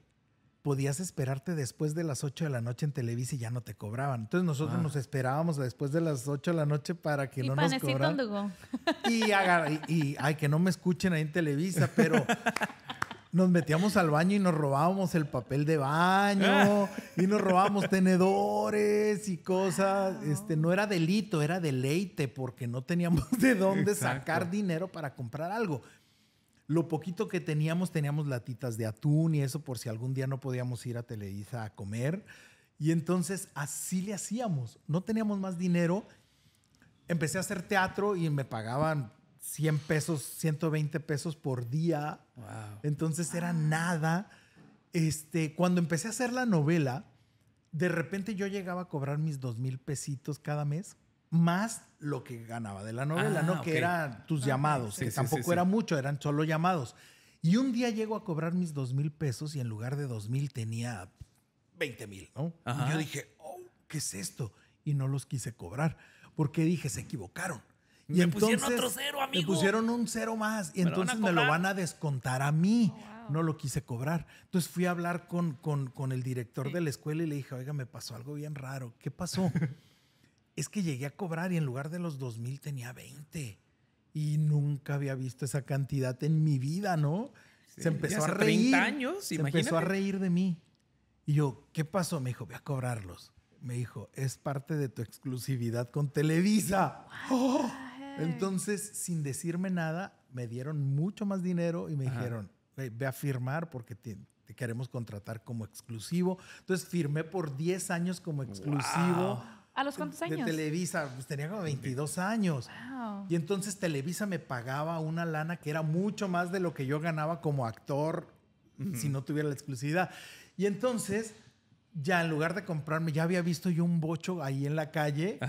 podías esperarte después de las 8 de la noche en Televisa y ya no te cobraban. Entonces nosotros ah. nos esperábamos después de las 8 de la noche para que no nos cobraran. Y, y, ay, que no me escuchen ahí en Televisa, pero nos metíamos al baño y nos robábamos el papel de baño y nos robábamos tenedores y cosas. Este, no era delito, era deleite porque no teníamos de dónde sacar dinero para comprar algo. Lo poquito que teníamos, teníamos latitas de atún y eso por si algún día no podíamos ir a Televisa a comer. Y entonces así le hacíamos. No teníamos más dinero. Empecé a hacer teatro y me pagaban 100 pesos, 120 pesos por día. Entonces era nada. Este, cuando empecé a hacer la novela, de repente yo llegaba a cobrar mis dos mil pesitos cada mes, más lo que ganaba de la novela, ah, ¿no? Que eran tus ah, llamados, que tampoco era mucho, eran solo llamados. Y un día llego a cobrar mis dos mil pesos y en lugar de dos mil tenía 20 mil, ¿no? Y yo dije, oh, ¿qué es esto? Y no los quise cobrar, porque dije, se equivocaron y me pusieron otro cero, amigo. Me pusieron un cero más y entonces me lo van a descontar a mí. No lo quise cobrar. Entonces fui a hablar con, con, con el director de la escuela y le dije, oiga, me pasó algo bien raro. ¿Qué pasó? es que llegué a cobrar y en lugar de los 2000 tenía 20. Y nunca había visto esa cantidad en mi vida, ¿no? se empezó a reír. 30 años, se empezó a reír de mí. Y yo, ¿qué pasó? Me dijo, voy a cobrarlos. Me dijo, es parte de tu exclusividad con Televisa. Oh, entonces, sin decirme nada, me dieron mucho más dinero y me dijeron, ve a firmar porque te, queremos contratar como exclusivo. Entonces, firmé por 10 años como exclusivo. ¿A los cuántos años? De Televisa, pues tenía como 22 años. Y entonces Televisa me pagaba una lana que era mucho más de lo que yo ganaba como actor si no tuviera la exclusividad. Y entonces ya en lugar de comprarme, ya había visto yo un bocho ahí en la calle,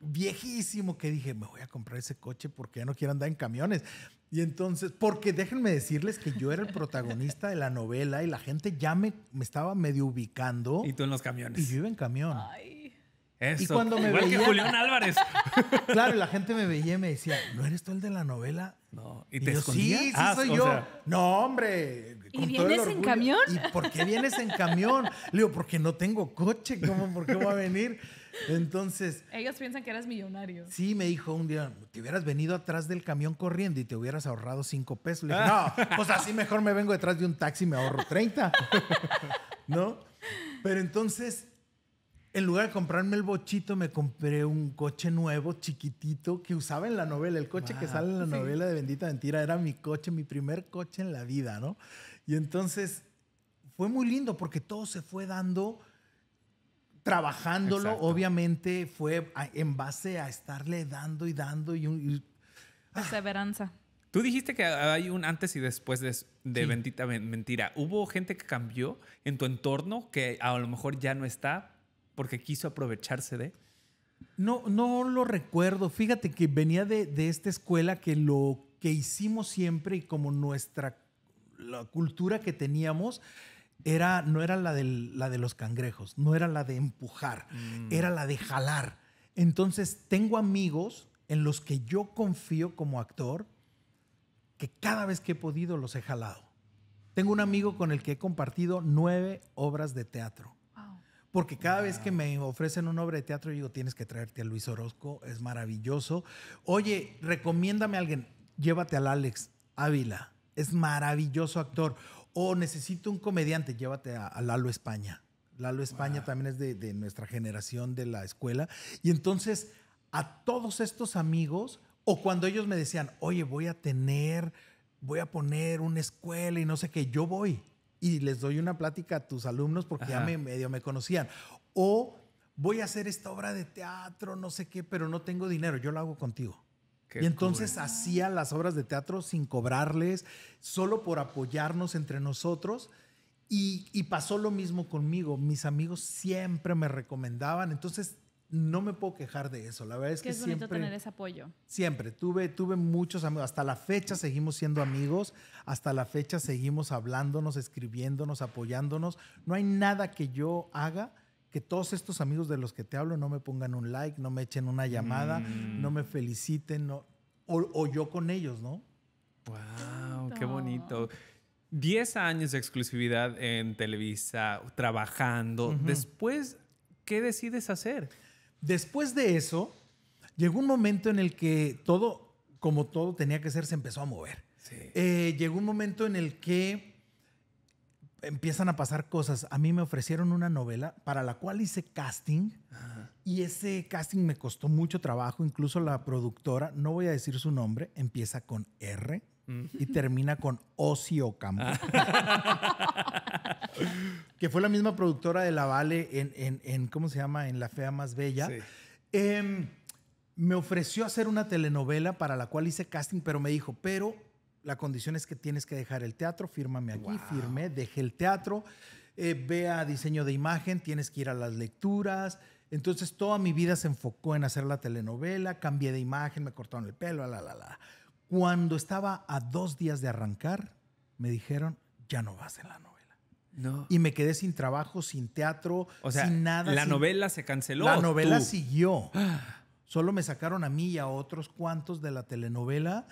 viejísimo, que dije, me voy a comprar ese coche porque ya no quiero andar en camiones. Y entonces, porque déjenme decirles que yo era el protagonista de la novela y la gente ya me, me estaba medio ubicando. Y tú en los camiones. Y yo iba en camión. Ay. Y cuando me Igual veía... que Julián Álvarez. claro, la gente me veía y me decía, ¿no eres tú el de la novela? No. ¿Y, te Sí, sí ah, soy yo. No, hombre. ¿Y vienes en camión? ¿Y por qué vienes en camión? Le digo, porque no tengo coche. ¿Cómo? ¿Por qué voy a venir? Entonces... Ellos piensan que eras millonario. Sí, me dijo un día, te hubieras venido atrás del camión corriendo y te hubieras ahorrado cinco pesos. Le dije, no, ah. pues así mejor me vengo detrás de un taxi y me ahorro 30. ¿No? Pero entonces en lugar de comprarme el bochito, me compré un coche nuevo, chiquitito, que usaba en la novela. El coche que sale en la novela de Bendita Mentira era mi coche, mi primer coche en la vida, ¿no? Y entonces fue muy lindo porque todo se fue dando trabajándolo. Obviamente fue en base a estarle dando y dando y... Un, ah. Perseveranza. Tú dijiste que hay un antes y después de, de Bendita Mentira. ¿Hubo gente que cambió en tu entorno que a lo mejor ya no está, porque quiso aprovecharse de? No, no lo recuerdo. Fíjate que venía de, esta escuela que lo que hicimos siempre y como nuestra la cultura que teníamos era, no era la, la de los cangrejos, no era la de empujar, mm. era la de jalar. Entonces tengo amigos en los que yo confío como actor que cada vez que he podido los he jalado. Tengo un amigo con el que he compartido nueve obras de teatro porque cada vez que me ofrecen un obra de teatro, yo digo, tienes que traerte a Luis Orozco, es maravilloso. Oye, recomiéndame a alguien, llévate al Alex Ávila, es maravilloso actor. O necesito un comediante, llévate a, Lalo España. Lalo España también es de nuestra generación de la escuela. Y entonces a todos estos amigos, o cuando ellos me decían, oye, voy a tener, voy a poner una escuela y no sé qué, yo voy y les doy una plática a tus alumnos porque ya medio me conocían. O voy a hacer esta obra de teatro, no sé qué, pero no tengo dinero, yo lo hago contigo. y entonces hacía las obras de teatro sin cobrarles, solo por apoyarnos entre nosotros. Y, y pasó lo mismo conmigo. Mis amigos siempre me recomendaban. Entonces no me puedo quejar de eso. La verdad es que, bonito siempre, tener ese apoyo. Siempre tuve, tuve muchos amigos. Hasta la fecha seguimos siendo amigos. Hasta la fecha seguimos hablándonos, escribiéndonos, apoyándonos. No hay nada que yo haga que todos estos amigos de los que te hablo no me pongan un like, no me echen una llamada, mm. no me feliciten, o, yo con ellos, ¿no? Wow, qué bonito. Diez años de exclusividad en Televisa, trabajando. Después, ¿qué decides hacer? Después de eso, llegó un momento en el que todo, como todo tenía que ser, se empezó a mover. Eh, llegó un momento en el que empiezan a pasar cosas. A mí me ofrecieron una novela para la cual hice casting y ese casting me costó mucho trabajo. Incluso la productora, no voy a decir su nombre, empieza con R y termina con Ocio Campo, que fue la misma productora de La Vale en, ¿cómo se llama? En La Fea Más Bella. Em, me ofreció hacer una telenovela para la cual hice casting, pero me dijo, pero la condición es que tienes que dejar el teatro, fírmame aquí, firmé, dejé el teatro, eh, ve a diseño de imagen, tienes que ir a las lecturas. Entonces toda mi vida se enfocó en hacer la telenovela, cambié de imagen, me cortaron el pelo, la, la, la. Cuando estaba a dos días de arrancar, me dijeron, ya no vas en la novela. No. Y me quedé sin trabajo, sin teatro, o sea, sin nada. La novela se canceló. La novela siguió. Solo me sacaron a mí y a otros cuantos de la telenovela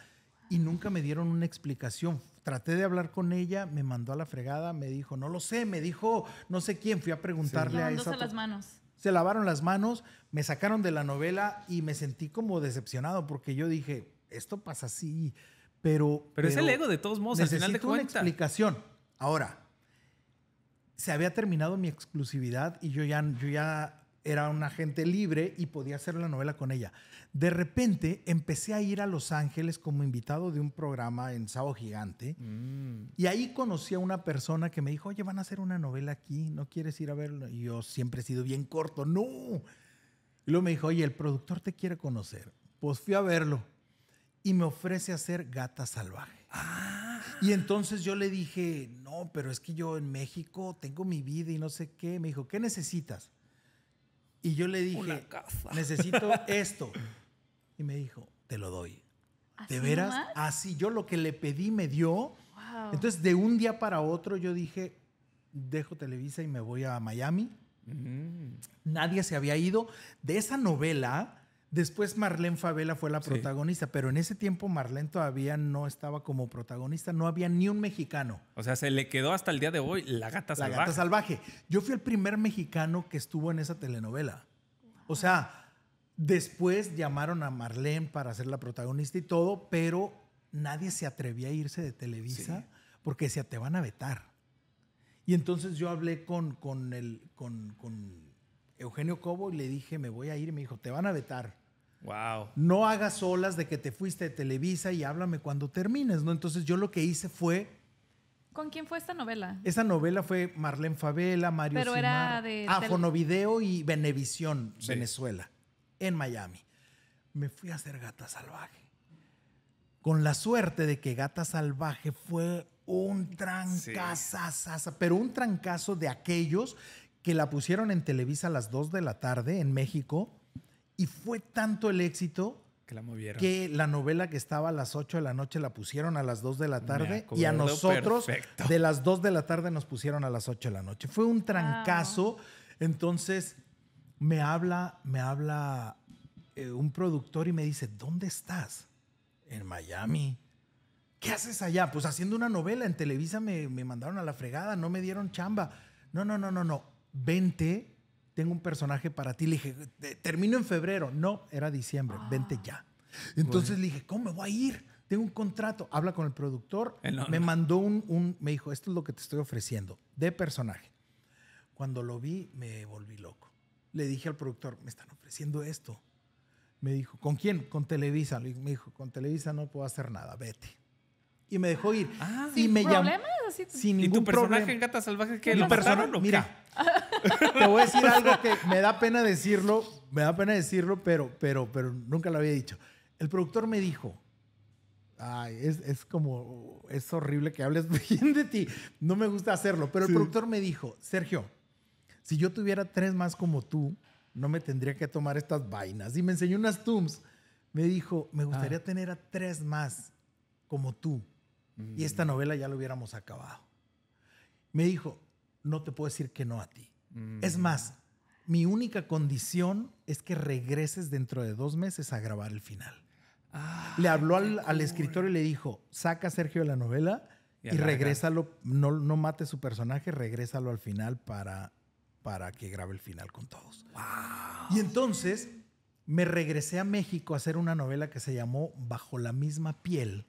y nunca me dieron una explicación. Traté de hablar con ella, me mandó a la fregada, me dijo, no lo sé, me dijo, no sé quién, fui a preguntarle a esa. las manos. Se lavaron las manos, me sacaron de la novela y me sentí como decepcionado porque yo dije, esto pasa así, pero... Pero, es el ego de todos modos, al una explicación. Ahora, se había terminado mi exclusividad y yo ya, ya era un agente libre y podía hacer la novela con ella. De repente empecé a ir a Los Ángeles como invitado de un programa en Sao Gigante mm. y ahí conocí a una persona que me dijo, oye, van a hacer una novela aquí, ¿no quieres ir a verlo? Y yo siempre he sido bien corto, no. Y luego me dijo, oye, el productor te quiere conocer. Pues fui a verlo y me ofrece hacer gata salvaje. Ah. Y entonces yo le dije, no, pero es que yo en México tengo mi vida y no sé qué. Me dijo, ¿qué necesitas? Y yo le dije, necesito esto. Y me dijo, te lo doy. ¿De veras? Así, yo lo que le pedí me dio. Entonces, de un día para otro, yo dije, dejo Televisa y me voy a Miami. Mm. Nadie se había ido. De esa novela, Después Marlene Favela fue la protagonista, pero en ese tiempo Marlene todavía no estaba como protagonista, no había ni un mexicano. O sea, se le quedó hasta el día de hoy La Gata Salvaje. La Gata Salvaje. Yo fui el primer mexicano que estuvo en esa telenovela. O sea, después llamaron a Marlene para ser la protagonista y todo, pero nadie se atrevía a irse de Televisa porque decía, te van a vetar. Y entonces yo hablé con, con, con, Eugenio Cobo y le dije, me voy a ir. y Me dijo, te van a vetar. Wow. No hagas olas de que te fuiste de Televisa y háblame cuando termines, ¿no? Entonces yo lo que hice fue. ¿Con quién fue esta novela? Esa novela fue Marlene Favela, Mario Pero era de. Ah, y Venevisión, Venezuela, en Miami. Me fui a hacer Gata Salvaje. Con la suerte de que Gata Salvaje fue un trancazo, pero un trancazo de aquellos que la pusieron en Televisa a las 2 de la tarde en México y fue tanto el éxito que la novela que estaba a las 8 de la noche la pusieron a las 2 de la tarde y a nosotros de las 2 de la tarde nos pusieron a las 8 de la noche. Fue un trancazo. Entonces me habla, me habla eh, un productor y me dice, ¿dónde estás? En Miami. ¿Qué haces allá? Pues haciendo una novela en Televisa me, me mandaron a la fregada, no me dieron chamba. No, no, no, no, no. Vente tengo un personaje para ti. Le dije, termino en febrero. No, era diciembre, vente ya. Entonces le dije, ¿cómo me voy a ir? Tengo un contrato. Habla con el productor. me mandó un, un, me dijo, esto es lo que te estoy ofreciendo, de personaje. Cuando lo vi, me volví loco. Le dije al productor, me están ofreciendo esto. Me dijo, ¿con quién? Con Televisa. Me dijo, con Televisa no puedo hacer nada, vete. Y me dejó ir. Ah, y ¿Sin me problemas? sin ningún ¿Y tu personaje en Gata Salvaje que lo personaje, Mira, te voy a decir pues algo que me da pena decirlo, me da pena decirlo, pero, pero, pero nunca lo había dicho. El productor me dijo, Ay, es, es, como, es horrible que hables bien de ti. No me gusta hacerlo, pero el productor me dijo, Sergio, si yo tuviera tres más como tú, no me tendría que tomar estas vainas. Y me enseñó unas tums. Me dijo, me gustaría ah. tener a tres más como tú. Y esta mm. novela ya lo hubiéramos acabado. Me dijo, no te puedo decir que no a ti. Es mm. más, mi única condición es que regreses dentro de dos meses a grabar el final. Ah, le habló al, escritor y le dijo, saca a Sergio de la novela y, regrésalo, no, mate su personaje, regrésalo al final para, para que grabe el final con todos. Y entonces me regresé a México a hacer una novela que se llamó Bajo la misma piel,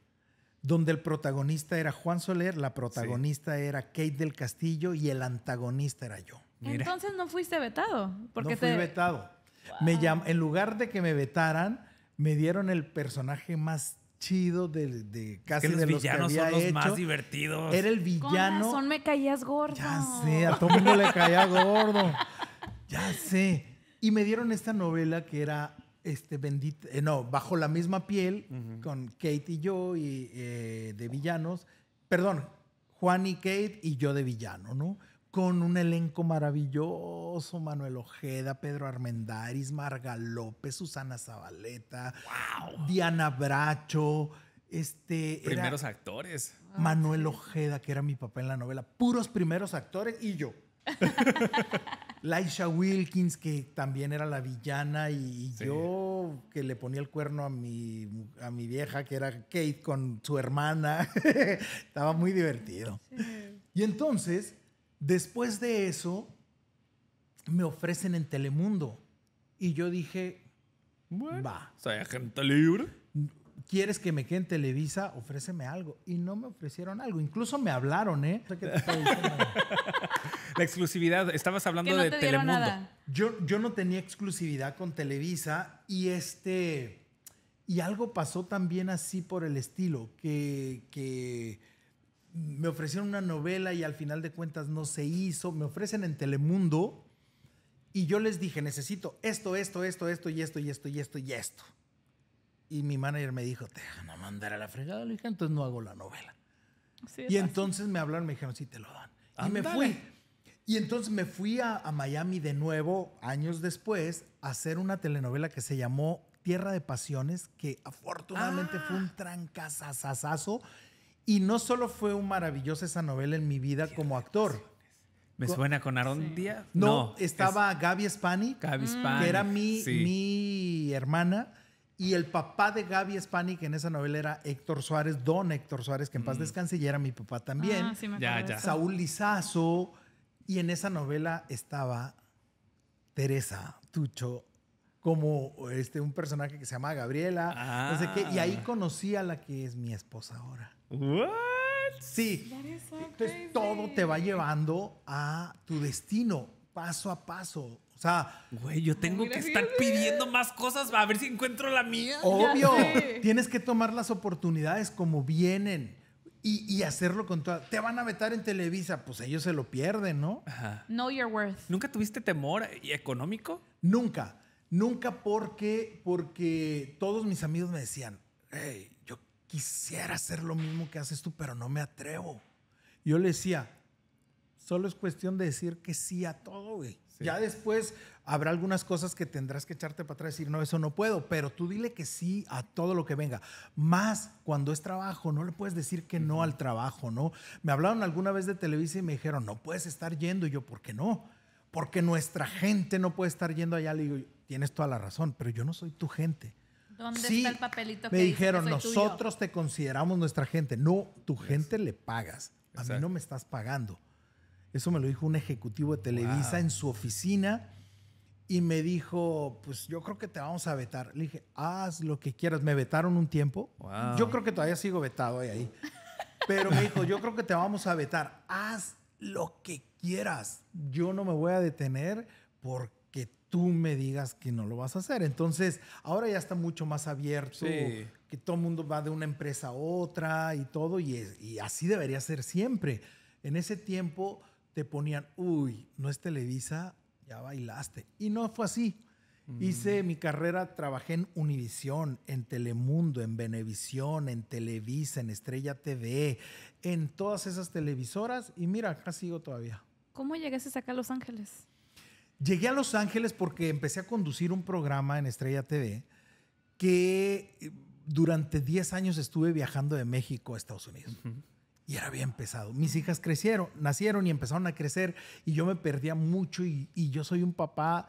donde el protagonista era Juan Soler, la protagonista era Kate del Castillo y el antagonista era yo. Entonces no fuiste vetado. Porque no fui vetado. Me En lugar de que me vetaran, me dieron el personaje más chido de, de casi de los villanos son los más divertidos. Era el villano. Con razón me caías gordo. Ya sé, a todo mundo le caía gordo. Ya sé. Y me dieron esta novela que era este bendita, eh, no, bajo la misma piel con Kate y yo y eh, de villanos. Perdón, Juan y Kate y yo de villano, ¿no? con un elenco maravilloso, Manuel Ojeda, Pedro Armendáriz, Marga López, Susana Zabaleta, Diana Bracho, este... Primeros actores. Manuel Ojeda, que era mi papá en la novela, puros primeros actores y yo. Laisha Wilkins, que también era la villana, y yo que le ponía el cuerno a mi, a mi vieja, que era Kate, con su hermana. Estaba muy divertido. Y entonces Después de eso, me ofrecen en Telemundo. Y yo dije, va. ¿Soy agente libre? ¿Quieres que me quede en Televisa? Ofréceme algo. Y no me ofrecieron algo. Incluso me hablaron, ¿eh? La exclusividad. Estabas hablando de Telemundo. Yo, yo no tenía exclusividad con Televisa. Y este... Y algo pasó también así por el estilo. que me ofrecieron una novela y al final de cuentas no se hizo, me ofrecen en Telemundo y yo les dije, necesito esto, esto, esto, esto y esto y esto y esto y esto. Y mi manager me dijo, te van a mandar a la fregada, le dije, entonces no hago la novela. y entonces me hablaron, me dijeron, sí, te lo dan. Y me fui. Y entonces me fui a, Miami de nuevo, años después, a hacer una telenovela que se llamó Tierra de Pasiones, que afortunadamente ah. fue un trancazazazazo y no solo fue un maravilloso esa novela en mi vida como actor. ¿Me suena con Aaron Díaz? No, estaba Gaby mm. Spani, que era mi, mi hermana. Y el papá de Gaby que en esa novela era Héctor Suárez, don Héctor Suárez, que en paz mm. descanse, y era mi papá también. Ah, ya, ya. Saúl Lizazo. Y en esa novela estaba Teresa Tucho como este, un personaje que se llama Gabriela. Y ahí ah. conocí a la que es mi esposa ahora. What? Sí. Entonces todo te va llevando a tu destino, paso a paso. O sea, güey, yo tengo que estar pidiendo más cosas para ver si encuentro la mía. Obvio, tienes que tomar las oportunidades como vienen. Y, hacerlo con toda. Te van a vetar en Televisa, pues ellos se lo pierden, ¿no? Know your worth. ¿Nunca tuviste temor económico? Nunca, nunca porque, porque todos mis amigos me decían, hey, quisiera hacer lo mismo que haces tú, pero no me atrevo. Yo le decía, solo es cuestión de decir que sí a todo, güey. Ya después habrá algunas cosas que tendrás que echarte para atrás y decir, no, eso no puedo, pero tú dile que sí a todo lo que venga. Más cuando es trabajo, no le puedes decir que no al trabajo, ¿no? Me hablaron alguna vez de Televisa y me dijeron, no puedes estar yendo. Y yo, ¿por qué no? Porque nuestra gente no puede estar yendo allá. Le digo, tienes toda la razón, pero yo no soy tu gente. ¿Dónde está el papelito que Me dijeron, nosotros te consideramos nuestra gente. No, tu gente le pagas. A mí no me estás pagando. Eso me lo dijo un ejecutivo de Televisa en su oficina y me dijo, pues yo creo que te vamos a vetar. Le dije, haz lo que quieras. Me vetaron un tiempo. Yo creo que todavía sigo vetado ahí. ahí. Pero me dijo, yo creo que te vamos a vetar. Haz lo que quieras. Yo no me voy a detener porque tú me digas que no lo vas a hacer. Entonces, ahora ya está mucho más abierto, que todo el mundo va de una empresa a otra y todo, y, así debería ser siempre. En ese tiempo te ponían, uy, no es Televisa, ya bailaste. Y no fue así. Mm. Hice mi carrera, trabajé en Univisión, en Telemundo, en Venevisión, en Televisa, en Estrella TV, en todas esas televisoras y mira, acá sigo todavía. ¿Cómo llegaste acá a Los Ángeles? Llegué a Los Ángeles porque empecé a conducir un programa en Estrella TV que eh, durante 10 años estuve viajando de México a Estados Unidos. Y era bien pesado. Mis hijas crecieron, nacieron y empezaron a crecer y yo me perdía mucho y, yo soy un papá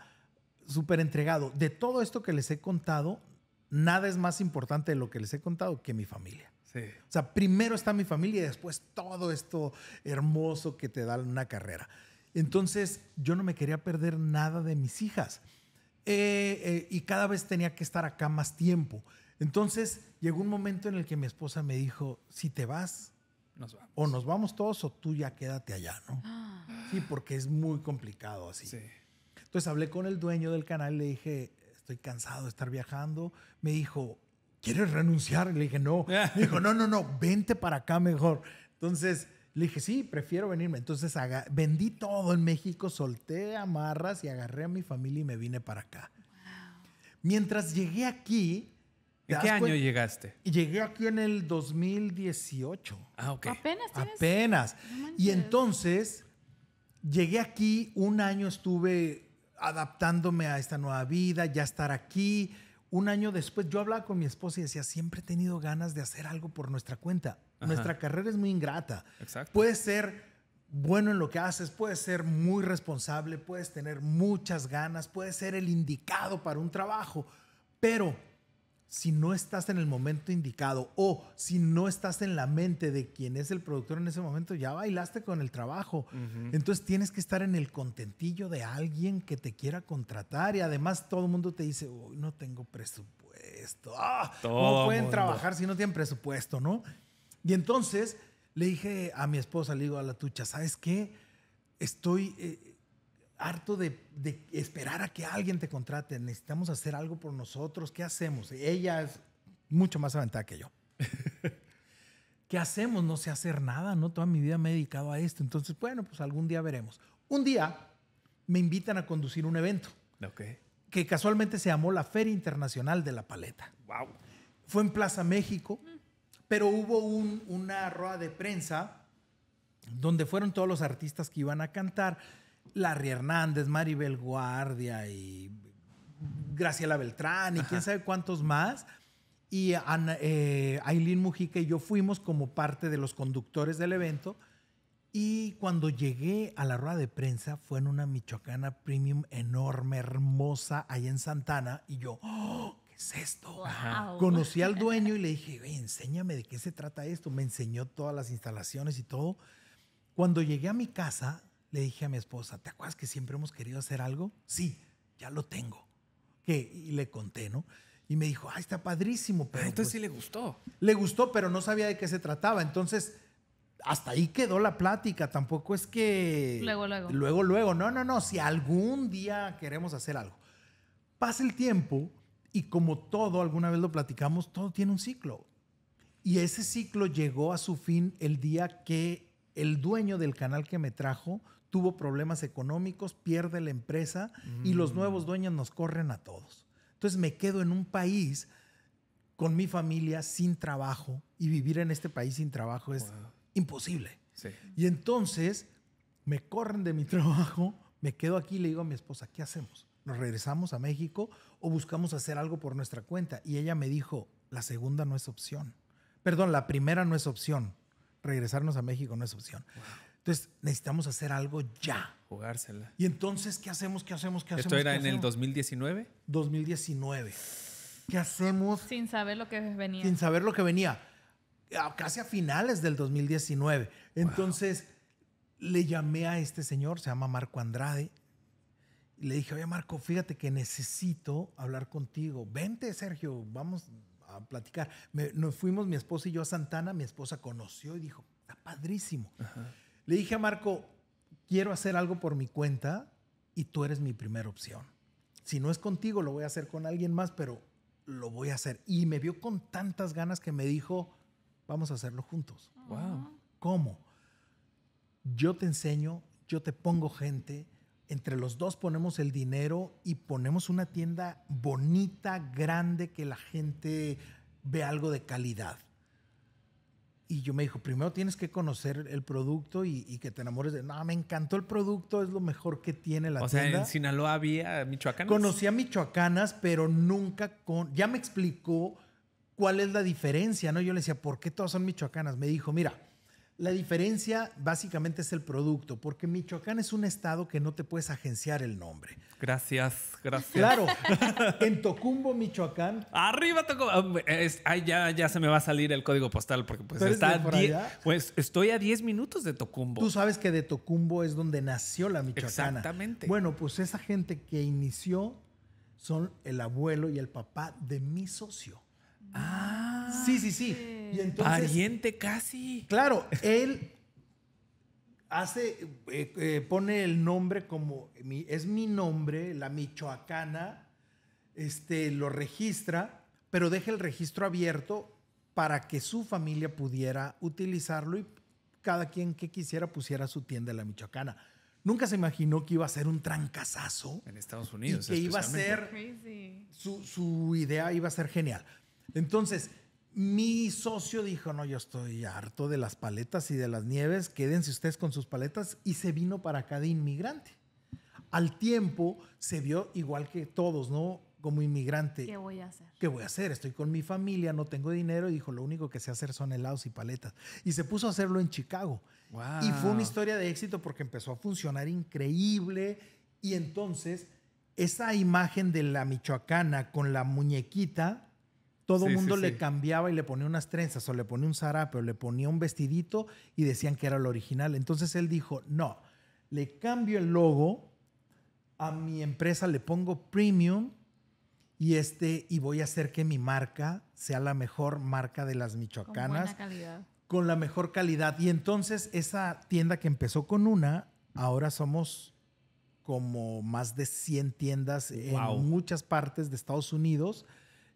súper entregado. De todo esto que les he contado, nada es más importante de lo que les he contado que mi familia. Sí. O sea, primero está mi familia y después todo esto hermoso que te da una carrera. Entonces yo no me quería perder nada de mis hijas. Eh, eh, y cada vez tenía que estar acá más tiempo. Entonces llegó un momento en el que mi esposa me dijo, si te vas, o nos vamos todos o tú ya quédate allá, ¿no? Sí, porque es muy complicado así. Entonces hablé con el dueño del canal, le dije, estoy cansado de estar viajando. Me dijo, ¿quieres renunciar? Le dije, no. Me dijo, no, no, no, vente para acá mejor. Entonces le dije, sí, prefiero venirme. Entonces vendí todo en México, solté amarras y agarré a mi familia y me vine para acá. Mientras llegué aquí... ¿En qué año llegaste? Llegué aquí en el 2018. Ah, ok. Apenas. Tienes... Apenas. y entonces llegué aquí, un año estuve adaptándome a esta nueva vida, ya estar aquí un año después, yo hablaba con mi esposa y decía, siempre he tenido ganas de hacer algo por nuestra cuenta. Nuestra carrera es muy ingrata. Exacto. Puedes ser bueno en lo que haces, puedes ser muy responsable, puedes tener muchas ganas, puedes ser el indicado para un trabajo, pero si no estás en el momento indicado o si no estás en la mente de quien es el productor en ese momento, ya bailaste con el trabajo. Entonces tienes que estar en el contentillo de alguien que te quiera contratar y además todo el mundo te dice, no tengo presupuesto. ¡Ah! no pueden trabajar si no tienen presupuesto, ¿no? Y entonces le dije a mi esposa, le digo a la tucha, ¿sabes qué? Estoy... Eh, harto de, esperar a que alguien te contrate, necesitamos hacer algo por nosotros, ¿qué hacemos? Ella es mucho más aventada que yo. ¿Qué hacemos? No sé hacer nada, ¿no? Toda mi vida me he dedicado a esto, entonces, bueno, pues algún día veremos. Un día me invitan a conducir un evento. Que casualmente se llamó la Feria Internacional de la Paleta. Fue en Plaza México, pero hubo una rueda de prensa donde fueron todos los artistas que iban a cantar Larry Hernández, Maribel Guardia y Graciela Beltrán y quién sabe cuántos más. Y eh, Aileen Mujica y yo fuimos como parte de los conductores del evento. Y cuando llegué a la rueda de prensa fue en una Michoacana Premium enorme, hermosa, ahí en Santana. Y yo, oh, ¿qué es esto? Conocí al dueño y le dije, Oye, enséñame de qué se trata esto. Me enseñó todas las instalaciones y todo. Cuando llegué a mi casa, le dije a mi esposa, ¿te acuerdas que siempre hemos querido hacer algo? Sí, ya lo tengo. ¿Qué? Y le conté, ¿no? Y me dijo, ay, está padrísimo. Pero ah, entonces pues sí le gustó. Le gustó, pero no sabía de qué se trataba. Entonces, hasta ahí quedó la plática. Tampoco es que... Luego, luego. Luego, luego. No, no, no. Si algún día queremos hacer algo. Pasa el tiempo y como todo, alguna vez lo platicamos, todo tiene un ciclo. Y ese ciclo llegó a su fin el día que el dueño del canal que me trajo tuvo problemas económicos, pierde la empresa y los mm. nuevos dueños nos corren a todos. Entonces me quedo en un país con mi familia sin trabajo y vivir en este país sin trabajo es imposible. Y entonces me corren de mi trabajo, me quedo aquí y le digo a mi esposa, ¿qué hacemos? ¿Nos regresamos a México o buscamos hacer algo por nuestra cuenta? Y ella me dijo, la segunda no es opción. Perdón, la primera no es opción. Regresarnos a México no es opción. Entonces necesitamos hacer algo ya. Jugársela. Y entonces, ¿qué hacemos? ¿Qué hacemos? ¿Qué hacemos? ¿Esto era en el 2019? 2019. ¿Qué hacemos? Sin saber lo que venía. Sin saber lo que venía. Ah, casi a finales del 2019. Entonces, le llamé a este señor, se llama Marco Andrade. Y le dije, oye Marco, fíjate que necesito hablar contigo. Vente, Sergio, vamos a platicar. nos fuimos mi esposa y yo a Santana. Mi esposa conoció y dijo, está padrísimo. Ajá. Le dije a Marco, quiero hacer algo por mi cuenta y tú eres mi primera opción. Si no es contigo, lo voy a hacer con alguien más, pero lo voy a hacer. Y me vio con tantas ganas que me dijo, vamos a hacerlo juntos. Wow. ¿Cómo? Yo te enseño, yo te pongo gente, entre los dos ponemos el dinero y ponemos una tienda bonita, grande, que la gente ve algo de calidad. Y yo me dijo, primero tienes que conocer el producto y, que te enamores de... No, me encantó el producto, es lo mejor que tiene la tienda. O sea, en Sinaloa había michoacanas. Conocí a michoacanas, pero nunca con... Ya me explicó cuál es la diferencia, ¿no? Yo le decía, ¿por qué todas son michoacanas? Me dijo, mira, la diferencia básicamente es el producto, porque Michoacán es un estado que no te puedes agenciar el nombre. Gracias, gracias. Claro, en Tocumbo, Michoacán. Arriba Tocumbo. Ah, eh, es, ya, se me va a salir el código postal porque pues está pues estoy a 10 minutos de Tocumbo. Tú sabes que de Tocumbo es donde nació la michoacana. Exactamente. Bueno, pues esa gente que inició son el abuelo y el papá de mi socio. Ah. Sí, sí, sí. Ah, pariente casi. Claro, él hace, eh, eh, pone el nombre como, es mi nombre, la michoacana, este, lo registra, pero deja el registro abierto para que su familia pudiera utilizarlo y cada quien que quisiera pusiera su tienda en la michoacana. Nunca se imaginó que iba a ser un trancazazo. En Estados Unidos. que iba a ser. Su, su idea iba a ser genial. Entonces, mi socio dijo, no, yo estoy harto de las paletas y de las nieves, quédense ustedes con sus paletas y se vino para acá de inmigrante. Al tiempo se vio igual que todos, ¿no? Como inmigrante. ¿Qué voy a hacer? ¿Qué voy a hacer? Estoy con mi familia, no tengo dinero y dijo, lo único que sé hacer son helados y paletas. Y se puso a hacerlo en Chicago. Y fue una historia de éxito porque empezó a funcionar increíble y entonces esa imagen de la michoacana con la muñequita todo el mundo le cambiaba y le ponía unas trenzas o le ponía un zarape o le ponía un vestidito y decían que era lo original. Entonces él dijo, no, le cambio el logo, a mi empresa le pongo premium y, este, y voy a hacer que mi marca sea la mejor marca de las michoacanas. Con la mejor calidad. Y entonces esa tienda que empezó con una, ahora somos como más de 100 tiendas en muchas partes de Estados Unidos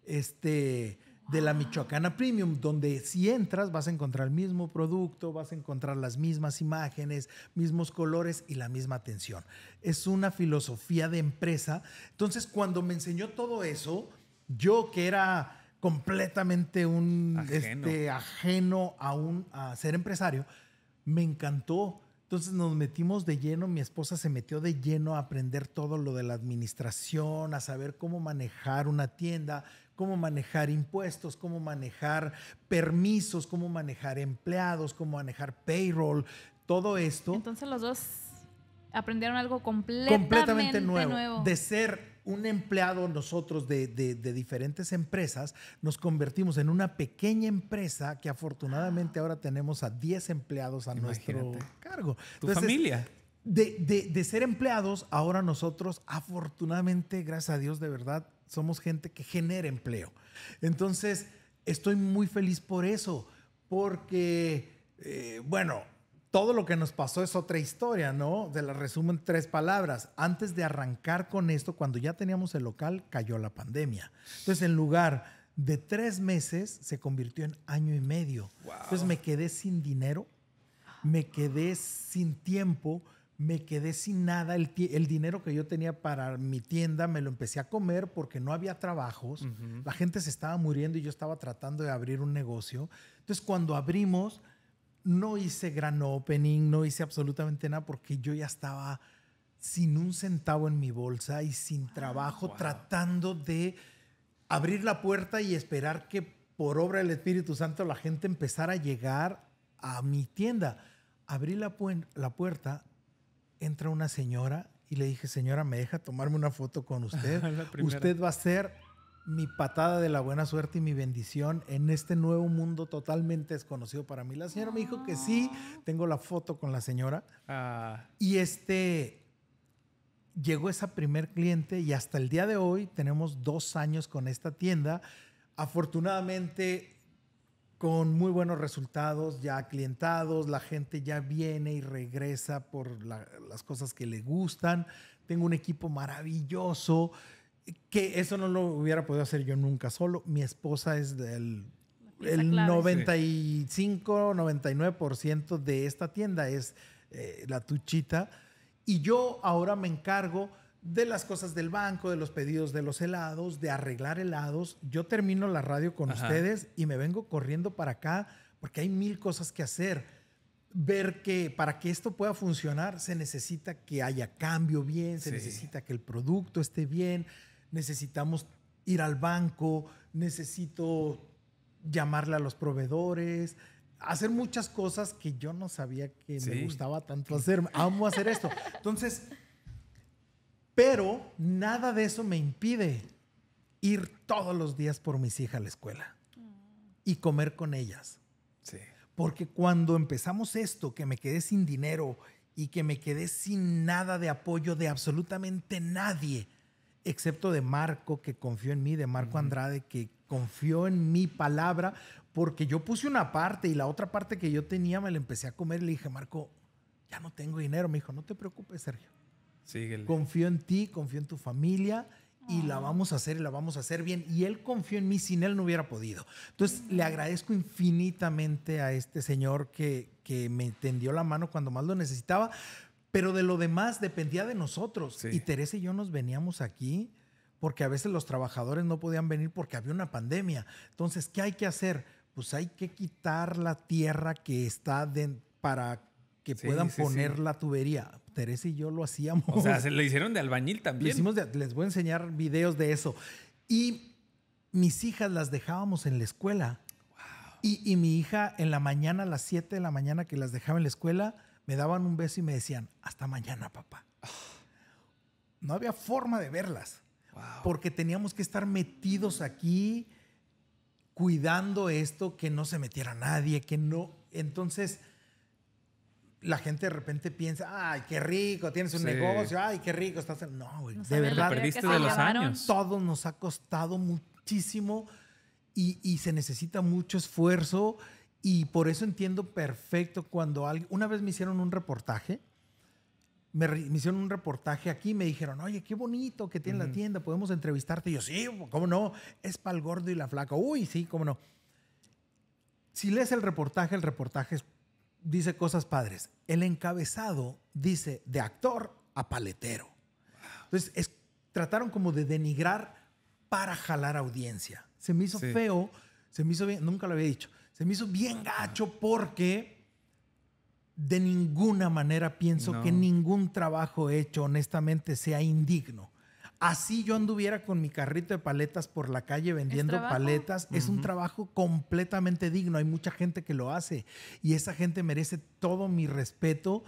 este, de la Michoacana Premium, donde si entras vas a encontrar el mismo producto, vas a encontrar las mismas imágenes, mismos colores y la misma atención. Es una filosofía de empresa. Entonces, cuando me enseñó todo eso, yo que era completamente un ajeno, este, a, a ser empresario, me encantó. Entonces nos metimos de lleno, mi esposa se metió de lleno a aprender todo lo de la administración, a saber cómo manejar una tienda, cómo manejar impuestos, cómo manejar permisos, cómo manejar empleados, cómo manejar payroll, todo esto. Entonces los dos aprendieron algo completamente, nuevo, De ser un empleado nosotros de, diferentes empresas, nos convertimos en una pequeña empresa que afortunadamente ahora tenemos a 10 empleados a nuestro cargo. Tu familia. de, ser empleados, ahora nosotros, afortunadamente, gracias a Dios, de verdad, somos gente que genera empleo. Entonces, estoy muy feliz por eso, porque, eh, bueno, todo lo que nos pasó es otra historia, ¿no? De la resumen, tres palabras. Antes de arrancar con esto, cuando ya teníamos el local, cayó la pandemia. Entonces, en lugar de tres meses, se convirtió en año y medio. Entonces, me quedé sin dinero, me quedé sin tiempo me quedé sin nada. El, el, dinero que yo tenía para mi tienda me lo empecé a comer porque no había trabajos. La gente se estaba muriendo y yo estaba tratando de abrir un negocio. Entonces, cuando abrimos, no hice gran opening, no hice absolutamente nada porque yo ya estaba sin un centavo en mi bolsa y sin ah, trabajo, tratando de abrir la puerta y esperar que por obra del Espíritu Santo la gente empezara a llegar a mi tienda. Abrí la, la puerta, entra una señora y le dije, señora, ¿me deja tomarme una foto con usted? usted va a ser mi patada de la buena suerte y mi bendición en este nuevo mundo totalmente desconocido para mí. La señora me dijo que sí, tengo la foto con la señora. Ah. Y este, llegó esa primer cliente y hasta el día de hoy tenemos dos años con esta tienda. Afortunadamente con muy buenos resultados, ya clientados, la gente ya viene y regresa por las cosas que le gustan, tengo un equipo maravilloso, que eso no lo hubiera podido hacer yo nunca solo, mi esposa es del el 95, 99% de esta tienda es eh, la tuchita y yo ahora me encargo de las cosas del banco, de los pedidos de los helados, de arreglar helados. Yo termino la radio con ustedes y me vengo corriendo para acá porque hay mil cosas que hacer. Ver que para que esto pueda funcionar se necesita que haya cambio bien, se necesita que el producto esté bien, necesitamos ir al banco, necesito llamarle a los proveedores, hacer muchas cosas que yo no sabía que me gustaba tanto hacer. Amo hacer esto. Entonces, pero nada de eso me impide ir todos los días por mis hijas a la escuela y comer con ellas. Sí. Porque cuando empezamos esto, que me quedé sin dinero y que me quedé sin nada de apoyo de absolutamente nadie, excepto de Marco, que confió en mí, de Marco Andrade, que confió en mi palabra, porque yo puse una parte y la otra parte que yo tenía me la empecé a comer y le dije, Marco, ya no tengo dinero. Me dijo, no te preocupes, Sergio Confío en ti, confío en tu familia y la ah. vamos a hacer y la vamos a hacer bien. Y él confió en mí, sin él no hubiera podido. Entonces, le agradezco infinitamente a este señor que, me tendió la mano cuando más lo necesitaba, pero de lo demás dependía de nosotros. Y Teresa y yo nos veníamos aquí porque a veces los trabajadores no podían venir porque había una pandemia. Entonces, ¿qué hay que hacer? Pues hay que quitar la tierra que está para que puedan poner la tubería Teresa y yo lo hacíamos. O sea, se lo hicieron de albañil también. les voy a enseñar videos de eso. Y mis hijas las dejábamos en la escuela. Y, mi hija en la mañana, a las 7 de la mañana que las dejaba en la escuela, me daban un beso y me decían, hasta mañana, papá. No había forma de verlas. Porque teníamos que estar metidos aquí, cuidando esto, que no se metiera nadie, que no. Entonces, la gente de repente piensa, ay, qué rico, tienes un negocio, ay, qué rico, estás... No, güey, de verdad. perdiste de los años. Todo nos ha costado muchísimo y, se necesita mucho esfuerzo y por eso entiendo perfecto cuando alguien... Una vez me hicieron un reportaje, me, hicieron un reportaje aquí me dijeron, oye, qué bonito que tiene la tienda, podemos entrevistarte. Y yo, sí, cómo no, es para el gordo y la flaca. Uy, sí, cómo no. Si lees el reportaje, el reportaje es dice cosas padres. El encabezado dice de actor a paletero. Entonces, trataron como de denigrar para jalar audiencia. Se me hizo feo, se me hizo bien, nunca lo había dicho, se me hizo bien gacho porque de ninguna manera pienso que ningún trabajo hecho honestamente sea indigno. Así yo anduviera con mi carrito de paletas por la calle vendiendo paletas. Es un trabajo completamente digno. Hay mucha gente que lo hace y esa gente merece todo mi respeto.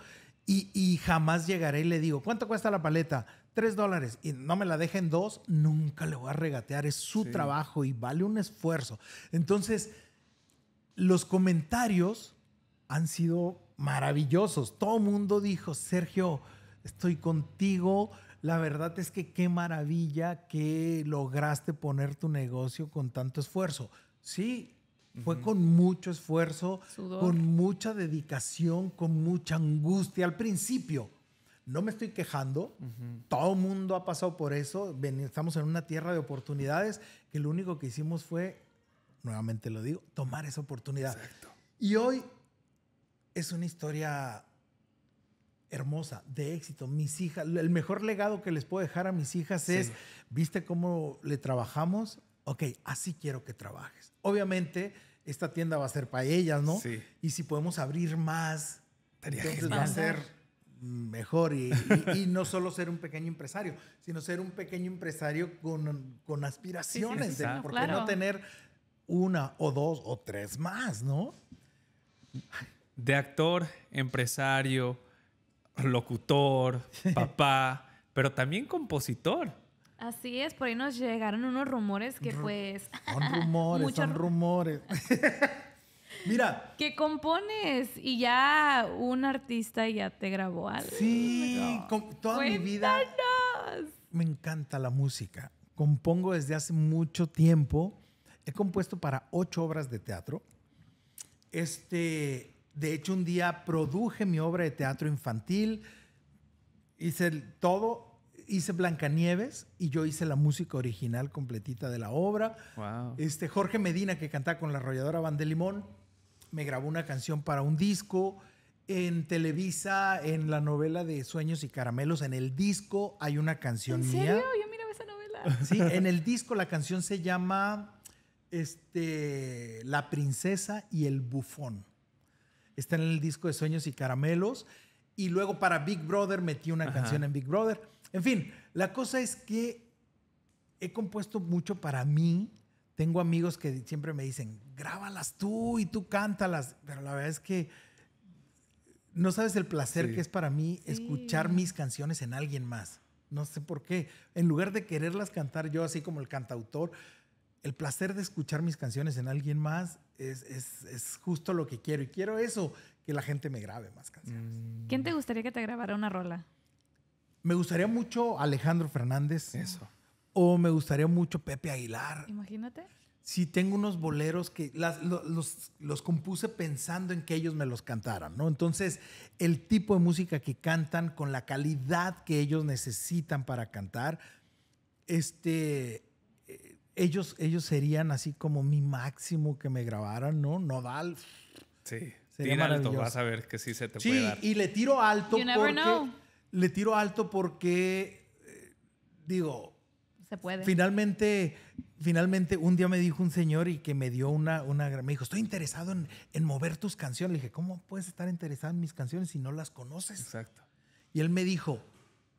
Y, jamás llegaré y le digo, ¿cuánto cuesta la paleta? Tres dólares. Y no me la dejen dos, nunca le voy a regatear. Es su trabajo y vale un esfuerzo. Entonces, los comentarios han sido maravillosos. Todo mundo dijo, Sergio, estoy contigo la verdad es que qué maravilla que lograste poner tu negocio con tanto esfuerzo. Sí, fue con mucho esfuerzo, con mucha dedicación, con mucha angustia al principio. No me estoy quejando, todo el mundo ha pasado por eso, estamos en una tierra de oportunidades que lo único que hicimos fue, nuevamente lo digo, tomar esa oportunidad. Y hoy es una historia hermosa, de éxito. Mis hijas, el mejor legado que les puedo dejar a mis hijas es, ¿viste cómo le trabajamos? Ok, así quiero que trabajes. Obviamente, esta tienda va a ser para ellas, ¿no? Y si podemos abrir más, entonces va a ser mejor y, no solo ser un pequeño empresario, sino ser un pequeño empresario con, aspiraciones, ¿por qué no tener una o dos o tres más, no? De actor, empresario, locutor, papá, pero también compositor. Así es, por ahí nos llegaron unos rumores que pues... Son rumores, son rumores. Mira. Que compones y ya un artista ya te grabó algo. Sí, toda mi vida. Me encanta la música. Compongo desde hace mucho tiempo. He compuesto para ocho obras de teatro. Este, de hecho, un día produje mi obra de teatro infantil, hice todo, hice Blancanieves y yo hice la música original completita de la obra. Wow. Este, Jorge Medina, que cantaba con la arrolladora Van de Limón, me grabó una canción para un disco. En Televisa, en la novela de Sueños y Caramelos, en el disco hay una canción ¿En serio? Yo miraba esa novela. Sí, en el disco la canción se llama este, La princesa y el bufón está en el disco de Sueños y Caramelos. Y luego para Big Brother metí una canción en Big Brother. En fin, la cosa es que he compuesto mucho para mí. Tengo amigos que siempre me dicen, grábalas tú y tú cántalas. Pero la verdad es que no sabes el placer que es para mí escuchar mis canciones en alguien más. No sé por qué. En lugar de quererlas cantar yo así como el cantautor, el placer de escuchar mis canciones en alguien más es, justo lo que quiero. Y quiero eso, que la gente me grabe más canciones. Mm. ¿Quién te gustaría que te grabara una rola? Me gustaría mucho Alejandro Fernández. Eso. O me gustaría mucho Pepe Aguilar. Imagínate. si tengo unos boleros que las, los, compuse pensando en que ellos me los cantaran, ¿no? Entonces, el tipo de música que cantan, con la calidad que ellos necesitan para cantar, este, ellos, ellos serían así como mi máximo que me grabaran, ¿no? Nodal. Sí. Sería vas a ver que sí se te puede dar. y le tiro alto porque... Le tiro alto porque, eh, digo... Se puede. Finalmente, finalmente un día me dijo un señor y que me dio una, me dijo, estoy interesado en, en, mover tus canciones. Le dije, ¿cómo puedes estar interesado en mis canciones si no las conoces? Exacto. Y él me dijo,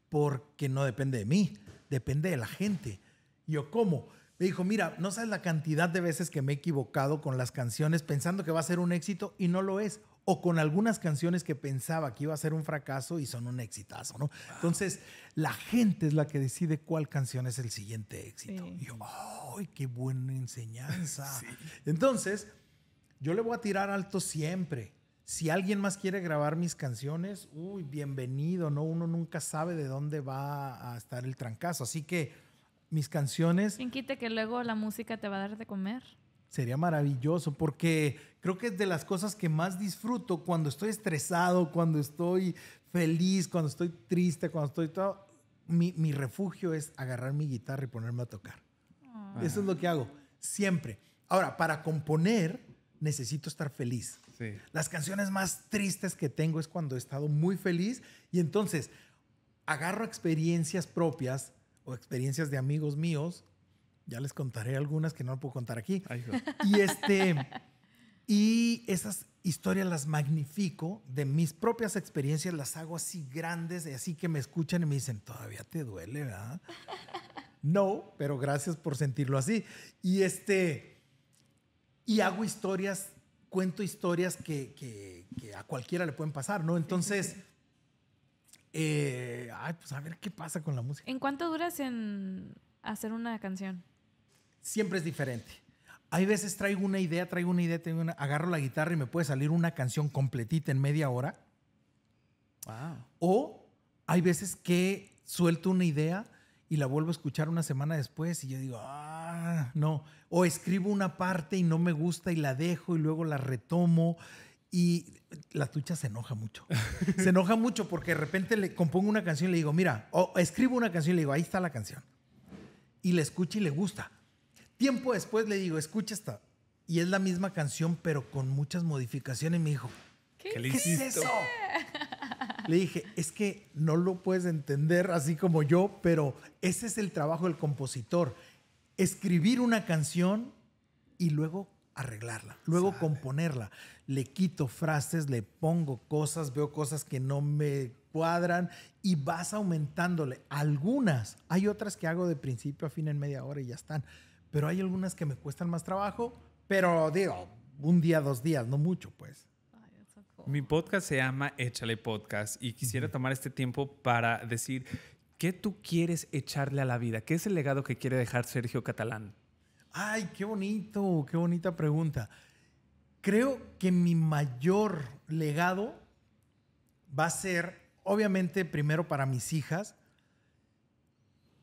porque no depende de mí, depende de la gente. yo, ¿cómo? Me dijo, mira, no sabes la cantidad de veces que me he equivocado con las canciones pensando que va a ser un éxito y no lo es. O con algunas canciones que pensaba que iba a ser un fracaso y son un exitazo, ¿no? Entonces, la gente es la que decide cuál canción es el siguiente éxito. Y yo, ¡ay, qué buena enseñanza! Entonces, yo le voy a tirar alto siempre. Si alguien más quiere grabar mis canciones, uy, bienvenido, ¿no? Uno nunca sabe de dónde va a estar el trancazo. Así que mis canciones. ¿Quién quite que luego la música te va a dar de comer? Sería maravilloso porque creo que es de las cosas que más disfruto cuando estoy estresado, cuando estoy feliz, cuando estoy triste, cuando estoy todo. Mi, refugio es agarrar mi guitarra y ponerme a tocar. Ah. Eso es lo que hago siempre. Ahora, para componer necesito estar feliz. Las canciones más tristes que tengo es cuando he estado muy feliz y entonces agarro experiencias propias o experiencias de amigos míos. Ya les contaré algunas que no puedo contar aquí. Y este y esas historias las magnifico de mis propias experiencias, las hago así grandes, así que me escuchan y me dicen, "Todavía te duele, ¿verdad?" no, pero gracias por sentirlo así. Y este y hago historias cuento historias que, que, que, a cualquiera le pueden pasar, ¿no? Entonces, eh, pues, a ver qué pasa con la música. ¿En cuánto duras en hacer una canción? Siempre es diferente. Hay veces traigo una idea, traigo una idea, tengo una, agarro la guitarra y me puede salir una canción completita en media hora. O hay veces que suelto una idea y la vuelvo a escuchar una semana después y yo digo, ah, no. O escribo una parte y no me gusta y la dejo y luego la retomo y la tucha se enoja mucho. se enoja mucho porque de repente le compongo una canción y le digo, mira, o escribo una canción y le digo, ahí está la canción. Y le escucha y le gusta. Tiempo después le digo, escucha esta. Y es la misma canción, pero con muchas modificaciones. Y me dijo, ¿qué, le es eso? Le dije, es que no lo puedes entender así como yo, pero ese es el trabajo del compositor. Escribir una canción y luego arreglarla, luego componerla le quito frases, le pongo cosas, veo cosas que no me cuadran y vas aumentándole. Algunas, hay otras que hago de principio a fin en media hora y ya están, pero hay algunas que me cuestan más trabajo, pero digo, un día, dos días, no mucho pues. Mi podcast se llama Échale Podcast y quisiera tomar este tiempo para decir qué tú quieres echarle a la vida, qué es el legado que quiere dejar Sergio Catalán. Ay, qué bonito, qué bonita pregunta. Creo que mi mayor legado va a ser, obviamente, primero para mis hijas,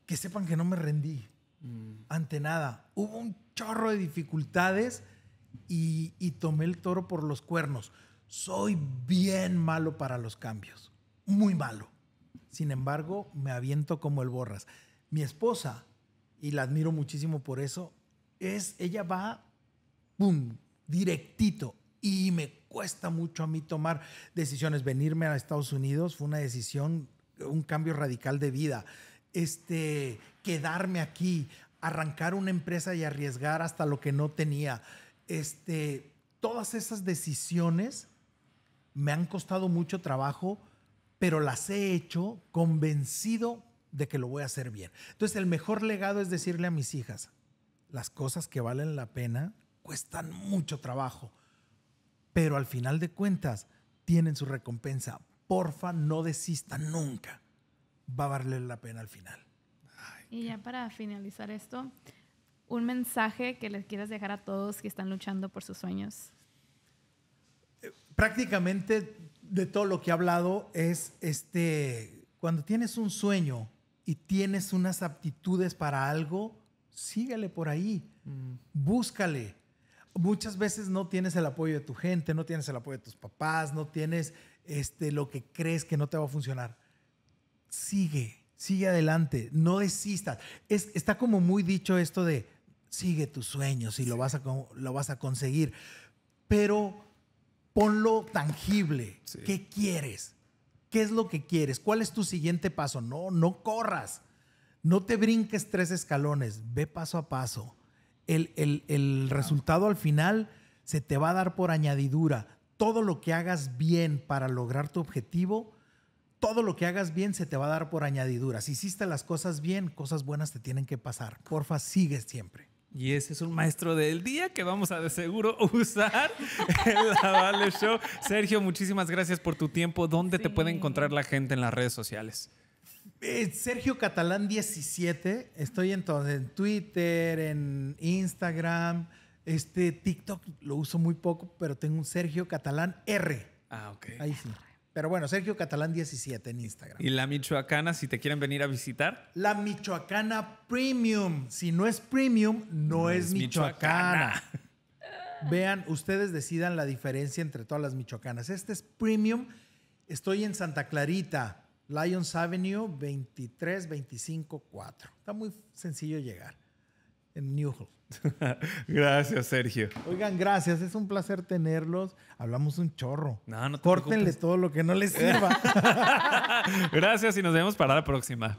que sepan que no me rendí mm. ante nada. Hubo un chorro de dificultades y, tomé el toro por los cuernos. Soy bien malo para los cambios, muy malo. Sin embargo, me aviento como el borras. Mi esposa, y la admiro muchísimo por eso, es, ella va, ¡boom!, directito. Y me cuesta mucho a mí tomar decisiones. Venirme a Estados Unidos fue una decisión, un cambio radical de vida. Este, quedarme aquí, arrancar una empresa y arriesgar hasta lo que no tenía. Este, todas esas decisiones me han costado mucho trabajo, pero las he hecho convencido de que lo voy a hacer bien. Entonces, el mejor legado es decirle a mis hijas las cosas que valen la pena cuestan mucho trabajo, pero al final de cuentas tienen su recompensa. Porfa, no desistan nunca. Va a valer la pena al final. y ya para finalizar esto, un mensaje que les quieras dejar a todos que están luchando por sus sueños. Eh, prácticamente de todo lo que he hablado es este cuando tienes un sueño y tienes unas aptitudes para algo, síguele por ahí, mm. búscale, muchas veces no tienes el apoyo de tu gente, no tienes el apoyo de tus papás, no tienes este, lo que crees que no te va a funcionar. Sigue, sigue adelante, no desistas. está como muy dicho esto de sigue tus sueños y lo vas a, lo vas a conseguir, pero ponlo tangible. ¿Qué quieres? ¿Qué es lo que quieres? ¿Cuál es tu siguiente paso? No, no corras. No te brinques tres escalones, ve paso a paso el, resultado al final se te va a dar por añadidura. Todo lo que hagas bien para lograr tu objetivo, todo lo que hagas bien se te va a dar por añadidura. Si hiciste las cosas bien, cosas buenas te tienen que pasar. Porfa, sigue siempre. Y ese es un maestro del día que vamos a de seguro usar en la Show. Sergio, muchísimas gracias por tu tiempo. ¿Dónde te puede encontrar la gente en las redes sociales? Eh, Sergio Catalán 17, estoy entonces en Twitter, en Instagram, este TikTok lo uso muy poco, pero tengo un Sergio Catalán R. Ah, ok. Ahí sí. Pero bueno, Sergio Catalán 17 en Instagram. ¿Y la Michoacana si te quieren venir a visitar? La Michoacana Premium. Si no es Premium, no, es, Michoacana. Vean, ustedes decidan la diferencia entre todas las Michoacanas. Este es Premium. Estoy en Santa Clarita, Lions Avenue 23254. Está muy sencillo llegar en Newhall. gracias, Sergio. Oigan, gracias. Es un placer tenerlos. Hablamos un chorro. No, no te todo lo que no les sirva. gracias y nos vemos para la próxima.